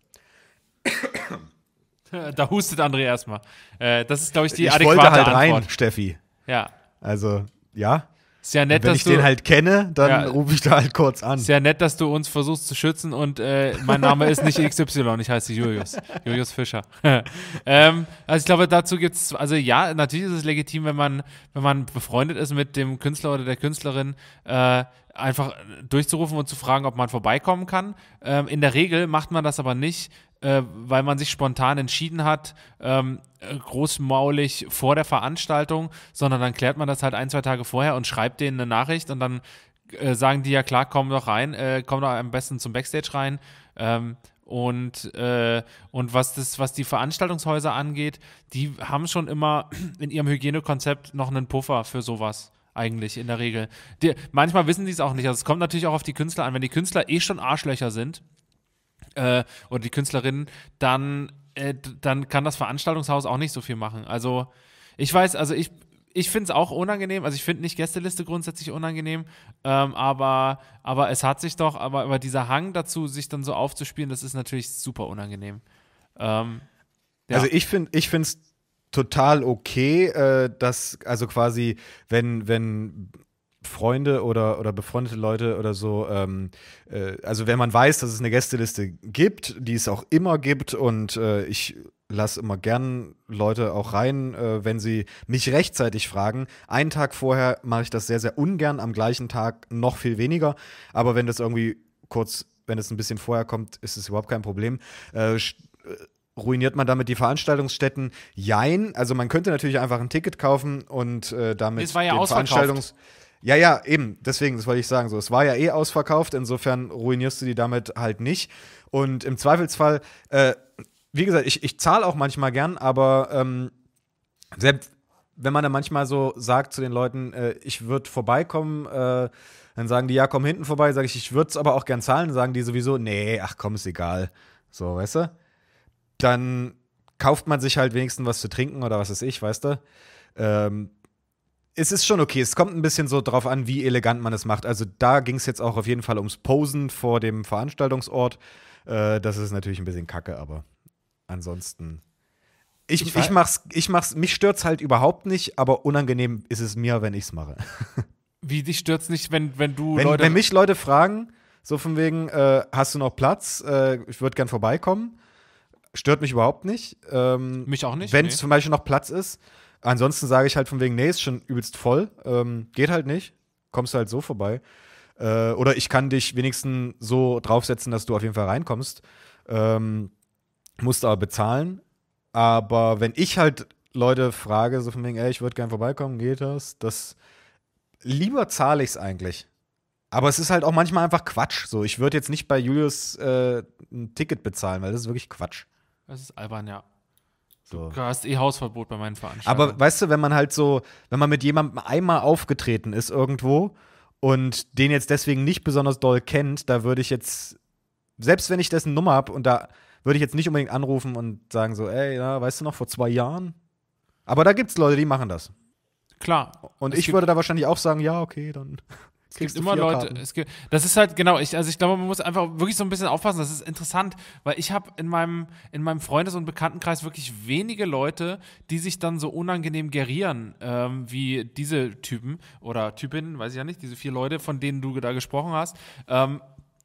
Da hustet André erstmal. Äh, das ist, glaube ich, die ich adäquate wollte halt Antwort. rein, Steffi. Ja. Also, ja. Ist ja nett, wenn dass ich du, den halt kenne, dann ja, rufe ich da halt kurz an. Ist ja nett, dass du uns versuchst zu schützen und äh, mein Name ist nicht XY, ich heiße Julius. Julius Fischer. ähm, also ich glaube, dazu gibt es, also ja, natürlich ist es legitim, wenn man, wenn man befreundet ist mit dem Künstler oder der Künstlerin, äh, einfach durchzurufen und zu fragen, ob man vorbeikommen kann. Ähm, in der Regel macht man das aber nicht, äh, weil man sich spontan entschieden hat, ähm, äh, großmaulig vor der Veranstaltung, sondern dann klärt man das halt ein, zwei Tage vorher und schreibt denen eine Nachricht und dann äh, sagen die ja klar, komm doch rein, äh, komm doch am besten zum Backstage rein. Ähm, und, äh, und was, das, was die Veranstaltungshäuser angeht, die haben schon immer in ihrem Hygienekonzept noch einen Puffer für sowas eigentlich in der Regel. Die, manchmal wissen die es auch nicht. Also es kommt natürlich auch auf die Künstler an. Wenn die Künstler eh schon Arschlöcher sind äh, oder die Künstlerinnen, dann äh, dann kann das Veranstaltungshaus auch nicht so viel machen. Also ich weiß, also ich, ich finde es auch unangenehm. Also ich finde nicht Gästeliste grundsätzlich unangenehm, ähm, aber, aber es hat sich doch, aber, aber dieser Hang dazu, sich dann so aufzuspielen, das ist natürlich super unangenehm. Ähm, ja. Also ich finde, ich es total okay, äh, dass also quasi, wenn wenn Freunde oder, oder befreundete Leute oder so, ähm, äh, also wenn man weiß, dass es eine Gästeliste gibt, die es auch immer gibt und äh, ich lasse immer gern Leute auch rein, äh, wenn sie mich rechtzeitig fragen. Einen Tag vorher mache ich das sehr, sehr ungern, am gleichen Tag noch viel weniger, aber wenn das irgendwie kurz, wenn es ein bisschen vorher kommt, ist es überhaupt kein Problem äh, äh, ruiniert man damit die Veranstaltungsstätten? Jein. Also man könnte natürlich einfach ein Ticket kaufen und äh, damit es war ja den Veranstaltungs ja, ja, eben. Deswegen, das wollte ich sagen. So, es war ja eh ausverkauft. Insofern ruinierst du die damit halt nicht. Und im Zweifelsfall, äh, wie gesagt, ich, ich zahle auch manchmal gern, aber ähm, selbst wenn man dann manchmal so sagt zu den Leuten, äh, ich würde vorbeikommen, äh, dann sagen die, ja, komm hinten vorbei, sage ich, ich würde es aber auch gern zahlen, dann sagen die sowieso, nee, ach komm, ist egal. So, weißt du? Dann kauft man sich halt wenigstens was zu trinken oder was weiß ich, weißt du? Ähm, es ist schon okay. Es kommt ein bisschen so drauf an, wie elegant man es macht. Also da ging es jetzt auch auf jeden Fall ums Posen vor dem Veranstaltungsort. Äh, das ist natürlich ein bisschen kacke, aber ansonsten. Ich, ich, ich mach's, ich mach's, mich stört's halt überhaupt nicht, aber unangenehm ist es mir, wenn ich's mache. wie dich stört's nicht, wenn, wenn du wenn, Leute. Wenn mich Leute fragen, so von wegen, äh, hast du noch Platz? Äh, ich würde gern vorbeikommen. Stört mich überhaupt nicht. Ähm, mich auch nicht. Wenn nee. zum Beispiel noch Platz ist Ansonsten sage ich halt von wegen, nee, ist schon übelst voll. Ähm, geht halt nicht. Kommst halt so vorbei. Äh, oder ich kann dich wenigstens so draufsetzen, dass du auf jeden Fall reinkommst. Ähm, musst aber bezahlen. Aber wenn ich halt Leute frage, so von wegen, ey, ich würde gern vorbeikommen, geht das? Das lieber zahle ich es eigentlich. Aber es ist halt auch manchmal einfach Quatsch. So, ich würde jetzt nicht bei Julius äh, ein Ticket bezahlen, weil das ist wirklich Quatsch. Das ist albern, ja. So. Du hast eh Hausverbot bei meinen Veranstaltungen. Aber weißt du, wenn man halt so, wenn man mit jemandem einmal aufgetreten ist irgendwo und den jetzt deswegen nicht besonders doll kennt, da würde ich jetzt, selbst wenn ich dessen Nummer habe und da würde ich jetzt nicht unbedingt anrufen und sagen so, ey, ja, weißt du noch, vor zwei Jahren? Aber da gibt es Leute, die machen das. Klar. Und ich würde da wahrscheinlich auch sagen, ja, okay, dann. Es gibt immer Leute, es gibt, das ist halt, genau, ich, also ich glaube, man muss einfach wirklich so ein bisschen aufpassen, das ist interessant, weil ich habe in meinem, in meinem Freundes- und Bekanntenkreis wirklich wenige Leute, die sich dann so unangenehm gerieren, ähm, wie diese Typen oder Typinnen, weiß ich ja nicht, diese vier Leute, von denen du da gesprochen hast. Ähm,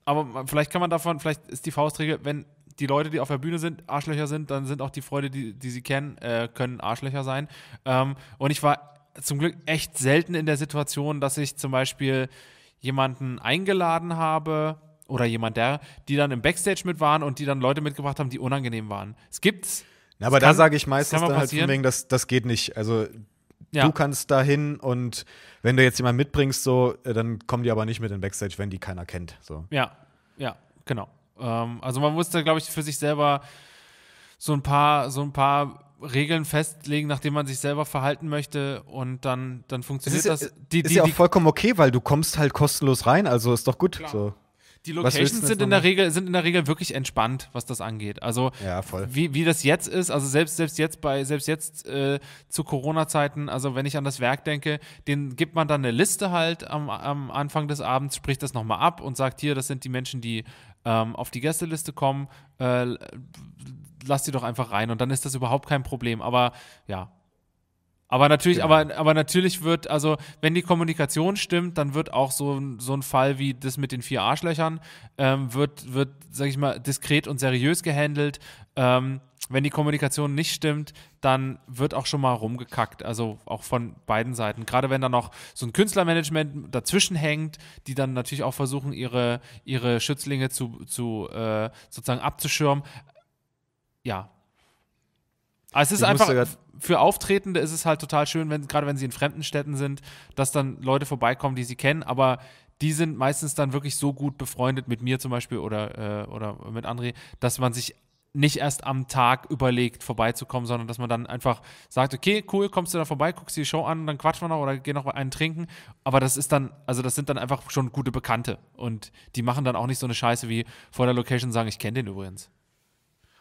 aber vielleicht kann man davon, vielleicht ist die Faustregel, wenn die Leute, die auf der Bühne sind, Arschlöcher sind, dann sind auch die Freunde, die, die sie kennen, äh, können Arschlöcher sein. Ähm, und ich war zum Glück echt selten in der Situation, dass ich zum Beispiel jemanden eingeladen habe oder jemand der, die dann im Backstage mit waren und die dann Leute mitgebracht haben, die unangenehm waren. Es gibt's. Na, aber da sage ich meistens dann halt von wegen, das, das geht nicht. Also ja. du kannst da hin und wenn du jetzt jemanden mitbringst, so, äh, dann kommen die aber nicht mit in den Backstage, wenn die keiner kennt. So. Ja, ja, genau. Ähm, also man muss da, glaube ich, für sich selber so ein paar, so ein paar Regeln festlegen, nachdem man sich selber verhalten möchte und dann, dann funktioniert das. Ist, das. Die, ist ja auch vollkommen okay, weil du kommst halt kostenlos rein, also ist doch gut. So. Die Locations sind in, der Regel, sind in der Regel wirklich entspannt, was das angeht. Also ja, Wie, wie das jetzt ist, also selbst, selbst jetzt bei, selbst jetzt äh, zu Corona-Zeiten, also wenn ich an das Werk denke, den gibt man dann eine Liste halt am, am Anfang des Abends, spricht das nochmal ab und sagt hier, das sind die Menschen, die ähm, auf die Gästeliste kommen. Äh, lass die doch einfach rein und dann ist das überhaupt kein Problem. Aber ja. Aber natürlich, genau. aber, aber natürlich wird, also wenn die Kommunikation stimmt, dann wird auch so, so ein Fall wie das mit den vier Arschlöchern, ähm, wird, wird, sag ich mal, diskret und seriös gehandelt. Ähm, wenn die Kommunikation nicht stimmt, dann wird auch schon mal rumgekackt. Also auch von beiden Seiten. Gerade wenn da noch so ein Künstlermanagement dazwischen hängt, die dann natürlich auch versuchen, ihre, ihre Schützlinge zu, zu äh, sozusagen abzuschirmen ja. Aber also es ist einfach für Auftretende ist es halt total schön, wenn, gerade wenn sie in fremden Städten sind, dass dann Leute vorbeikommen, die sie kennen, aber die sind meistens dann wirklich so gut befreundet mit mir zum Beispiel oder, äh, oder mit André, dass man sich nicht erst am Tag überlegt, vorbeizukommen, sondern dass man dann einfach sagt, okay, cool, kommst du da vorbei, guckst die Show an, dann quatschen wir noch oder gehen noch einen trinken. Aber das ist dann, also das sind dann einfach schon gute Bekannte und die machen dann auch nicht so eine Scheiße wie vor der Location sagen, ich kenne den übrigens.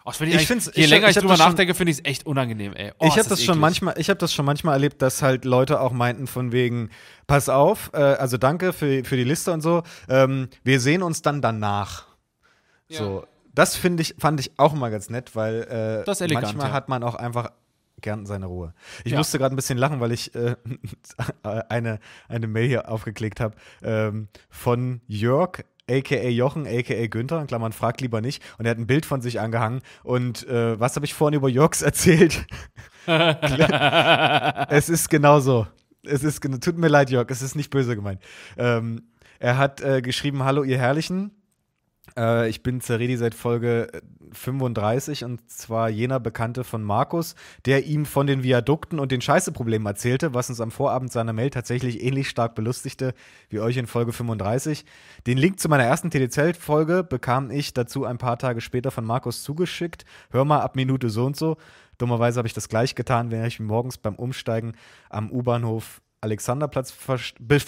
Ach, oh, find ich, ich find's, je ich länger hab, ich, drüber nachdenke, finde ich es echt unangenehm, ey. Oh, ich habe das, das schon manchmal, ich habe das schon manchmal erlebt, dass halt Leute auch meinten von wegen, pass auf, äh, also danke für, für die Liste und so. Ähm, wir sehen uns dann danach. Ja. So, das finde ich, fand ich auch mal ganz nett, weil äh, elegant, manchmal ja. hat man auch einfach gern seine Ruhe. Ich ja. musste gerade ein bisschen lachen, weil ich äh, eine, eine Mail hier aufgeklickt habe ähm, von Jörg aka Jochen, aka Günther, in Klammern fragt lieber nicht. Und er hat ein Bild von sich angehangen. Und äh, was habe ich vorhin über Jörgs erzählt? es ist genau so. Es ist, tut mir leid, Jörg, es ist nicht böse gemeint. Ähm, er hat äh, geschrieben, hallo ihr Herrlichen. Äh, ich bin Zeredi seit Folge 35 äh, und zwar jener Bekannte von Markus, der ihm von den Viadukten und den Scheißeproblemen erzählte, was uns am Vorabend seiner Mail tatsächlich ähnlich stark belustigte wie euch in Folge 35. Den Link zu meiner ersten TDZ-Folge bekam ich dazu ein paar Tage später von Markus zugeschickt. Hör mal ab Minute so und so. Dummerweise habe ich das gleich getan, während ich morgens beim Umsteigen am U-Bahnhof Alexanderplatz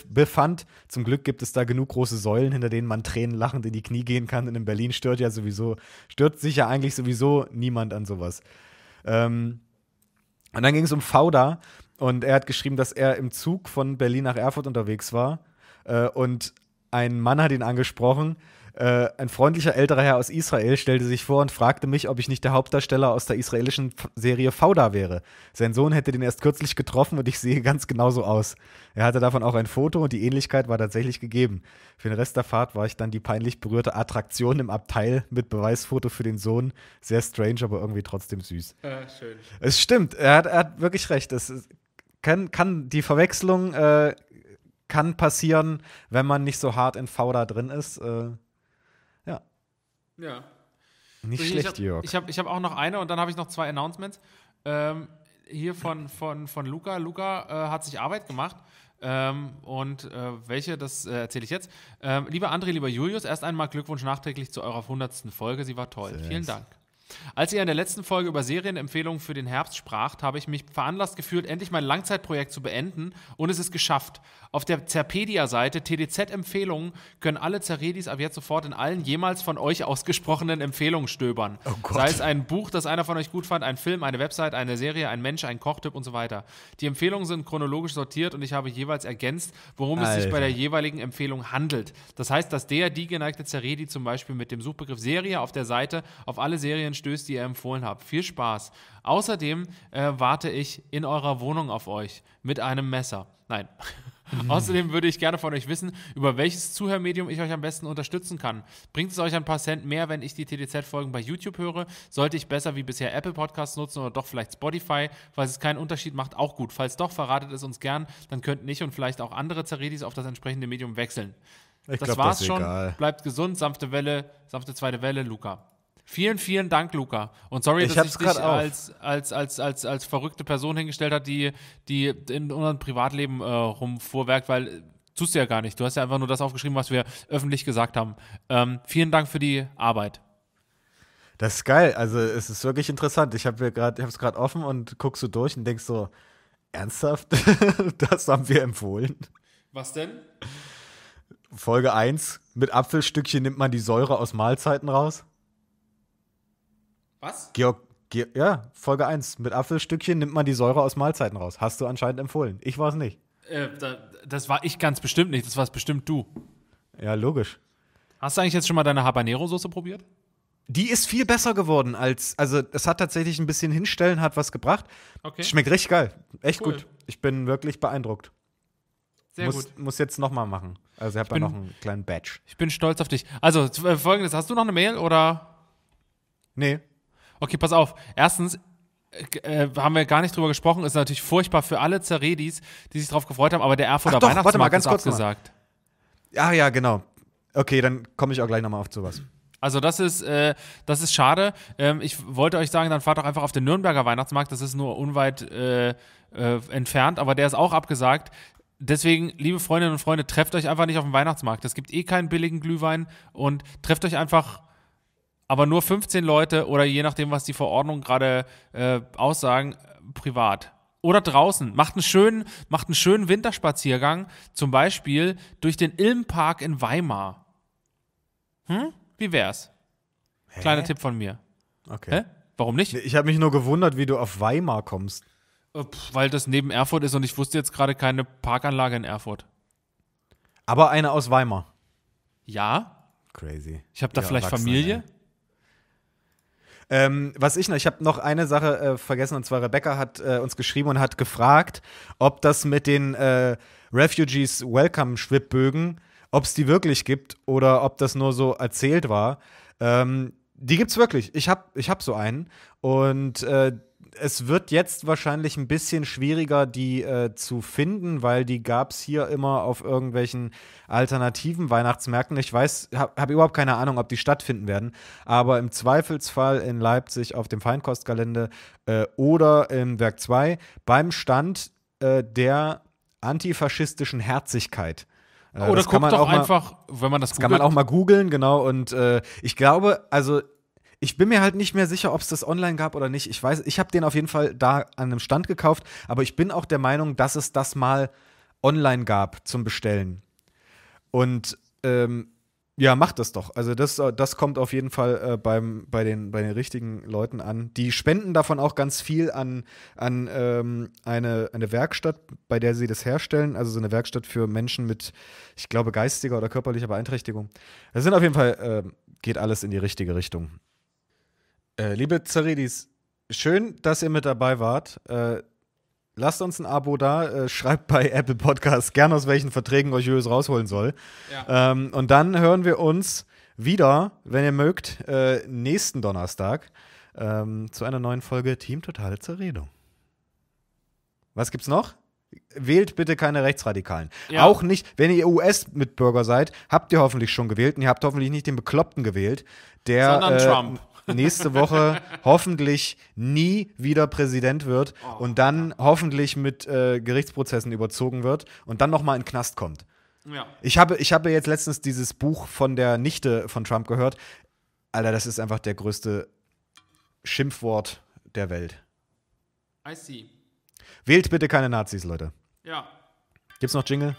befand. Zum Glück gibt es da genug große Säulen, hinter denen man Tränen lachend in die Knie gehen kann. Denn in Berlin stört ja sowieso, stört sich ja eigentlich sowieso niemand an sowas. Ähm, und dann ging es um Fauda und er hat geschrieben, dass er im Zug von Berlin nach Erfurt unterwegs war äh, und ein Mann hat ihn angesprochen äh, ein freundlicher älterer Herr aus Israel stellte sich vor und fragte mich, ob ich nicht der Hauptdarsteller aus der israelischen Serie Fauda wäre. Sein Sohn hätte den erst kürzlich getroffen und ich sehe ganz genauso aus. Er hatte davon auch ein Foto und die Ähnlichkeit war tatsächlich gegeben. Für den Rest der Fahrt war ich dann die peinlich berührte Attraktion im Abteil mit Beweisfoto für den Sohn. Sehr strange, aber irgendwie trotzdem süß. Ah, schön. Es stimmt, er hat, er hat wirklich recht. Es ist, kann, kann die Verwechslung äh, kann passieren, wenn man nicht so hart in Fauda drin ist. Äh, ja. Nicht ich, schlecht, ich hab, Jörg. Ich habe ich hab auch noch eine und dann habe ich noch zwei Announcements. Ähm, hier von, von, von Luca. Luca äh, hat sich Arbeit gemacht. Ähm, und äh, welche, das äh, erzähle ich jetzt. Ähm, lieber André, lieber Julius, erst einmal Glückwunsch nachträglich zu eurer 100. Folge. Sie war toll. Sehr Vielen Dank. Als ihr in der letzten Folge über Serienempfehlungen für den Herbst spracht, habe ich mich veranlasst gefühlt, endlich mein Langzeitprojekt zu beenden und es ist geschafft. Auf der Zerpedia-Seite TDZ-Empfehlungen können alle Zeredis ab jetzt sofort in allen jemals von euch ausgesprochenen Empfehlungen stöbern. Oh Sei es ein Buch, das einer von euch gut fand, ein Film, eine Website, eine Serie, ein Mensch, ein Kochtipp und so weiter. Die Empfehlungen sind chronologisch sortiert und ich habe jeweils ergänzt, worum Alter. es sich bei der jeweiligen Empfehlung handelt. Das heißt, dass der die geneigte Zeredi zum Beispiel mit dem Suchbegriff Serie auf der Seite auf alle Serien Denkstöße, die ihr empfohlen habt. Viel Spaß. Außerdem äh, warte ich in eurer Wohnung auf euch mit einem Messer. Nein. Außerdem würde ich gerne von euch wissen, über welches Zuhörmedium ich euch am besten unterstützen kann. Bringt es euch ein paar Cent mehr, wenn ich die tdz folgen bei YouTube höre? Sollte ich besser wie bisher Apple Podcasts nutzen oder doch vielleicht Spotify? Falls es keinen Unterschied macht, auch gut. Falls doch, verratet es uns gern. Dann könnten ich und vielleicht auch andere Zeredis auf das entsprechende Medium wechseln. Ich das glaub, war's das schon. Egal. Bleibt gesund. Sanfte Welle, sanfte zweite Welle, Luca. Vielen, vielen Dank, Luca. Und sorry, ich dass ich dich als, als, als, als, als verrückte Person hingestellt hat, die, die in unserem Privatleben äh, rumvorwerkt, weil tust du ja gar nicht. Du hast ja einfach nur das aufgeschrieben, was wir öffentlich gesagt haben. Ähm, vielen Dank für die Arbeit. Das ist geil. Also es ist wirklich interessant. Ich habe gerade, ich habe es gerade offen und guckst so du durch und denkst so, ernsthaft? das haben wir empfohlen. Was denn? Folge 1, mit Apfelstückchen nimmt man die Säure aus Mahlzeiten raus. Was? Georg, Ge ja, Folge 1. Mit Apfelstückchen nimmt man die Säure aus Mahlzeiten raus. Hast du anscheinend empfohlen. Ich war es nicht. Äh, da, das war ich ganz bestimmt nicht. Das war es bestimmt du. Ja, logisch. Hast du eigentlich jetzt schon mal deine Habanero-Soße probiert? Die ist viel besser geworden als, also es hat tatsächlich ein bisschen hinstellen, hat was gebracht. Okay. Schmeckt richtig geil. Echt cool. gut. Ich bin wirklich beeindruckt. Sehr muss, gut. Muss jetzt nochmal machen. Also ich habe ja noch einen kleinen Badge. Ich bin stolz auf dich. Also äh, folgendes, hast du noch eine Mail oder? Nee. Okay, pass auf. Erstens, äh, äh, haben wir gar nicht drüber gesprochen, ist natürlich furchtbar für alle Zeredis, die sich drauf gefreut haben, aber der Erfurter Ach doch, Weihnachtsmarkt warte mal, ganz ist kurz abgesagt. Mal. Ja, ja, genau. Okay, dann komme ich auch gleich nochmal auf sowas. Also das ist, äh, das ist schade. Ähm, ich wollte euch sagen, dann fahrt doch einfach auf den Nürnberger Weihnachtsmarkt, das ist nur unweit äh, äh entfernt, aber der ist auch abgesagt. Deswegen, liebe Freundinnen und Freunde, trefft euch einfach nicht auf dem Weihnachtsmarkt. Es gibt eh keinen billigen Glühwein und trefft euch einfach aber nur 15 Leute oder je nachdem, was die Verordnung gerade äh, aussagen, privat. Oder draußen. Macht einen schönen, macht einen schönen Winterspaziergang, zum Beispiel durch den Ilmpark in Weimar. Hm? Wie wär's? Hä? Kleiner Tipp von mir. Okay. Hä? Warum nicht? Ich habe mich nur gewundert, wie du auf Weimar kommst. Äh, pff, weil das neben Erfurt ist und ich wusste jetzt gerade keine Parkanlage in Erfurt. Aber eine aus Weimar. Ja. Crazy. Ich habe da ja, vielleicht Familie. Ähm, was ich noch, ich habe noch eine Sache äh, vergessen und zwar Rebecca hat äh, uns geschrieben und hat gefragt, ob das mit den äh, Refugees Welcome Schwibbögen, ob es die wirklich gibt oder ob das nur so erzählt war. Ähm, die gibt's wirklich. Ich hab, ich hab so einen und äh, es wird jetzt wahrscheinlich ein bisschen schwieriger, die äh, zu finden, weil die gab es hier immer auf irgendwelchen alternativen Weihnachtsmärkten. Ich weiß, habe hab überhaupt keine Ahnung, ob die stattfinden werden, aber im Zweifelsfall in Leipzig auf dem Feinkostgelände äh, oder im Werk 2 beim Stand äh, der antifaschistischen Herzigkeit. Äh, oder oh, das guck doch einfach, wenn man das, das kann man auch mal googeln, genau. Und äh, ich glaube, also ich bin mir halt nicht mehr sicher, ob es das online gab oder nicht. Ich weiß, ich habe den auf jeden Fall da an einem Stand gekauft, aber ich bin auch der Meinung, dass es das mal online gab zum Bestellen. Und ähm, ja, macht das doch. Also das, äh, das kommt auf jeden Fall äh, beim, bei, den, bei den richtigen Leuten an. Die spenden davon auch ganz viel an, an ähm, eine, eine Werkstatt, bei der sie das herstellen. Also so eine Werkstatt für Menschen mit, ich glaube, geistiger oder körperlicher Beeinträchtigung. Das sind auf jeden Fall, äh, geht alles in die richtige Richtung. Äh, liebe Zeridis, schön, dass ihr mit dabei wart. Äh, lasst uns ein Abo da, äh, schreibt bei Apple Podcasts gern, aus welchen Verträgen euch Jules rausholen soll. Ja. Ähm, und dann hören wir uns wieder, wenn ihr mögt, äh, nächsten Donnerstag ähm, zu einer neuen Folge Team Totale Zerredung. Was gibt's noch? Wählt bitte keine Rechtsradikalen. Ja. Auch nicht, wenn ihr US-Mitbürger seid, habt ihr hoffentlich schon gewählt und ihr habt hoffentlich nicht den Bekloppten gewählt, der. Sondern äh, Trump nächste Woche hoffentlich nie wieder Präsident wird oh, und dann ja. hoffentlich mit äh, Gerichtsprozessen überzogen wird und dann nochmal in den Knast kommt. Ja. Ich, habe, ich habe jetzt letztens dieses Buch von der Nichte von Trump gehört. Alter, das ist einfach der größte Schimpfwort der Welt. I see. Wählt bitte keine Nazis, Leute. Ja. Gibt's noch Jingle?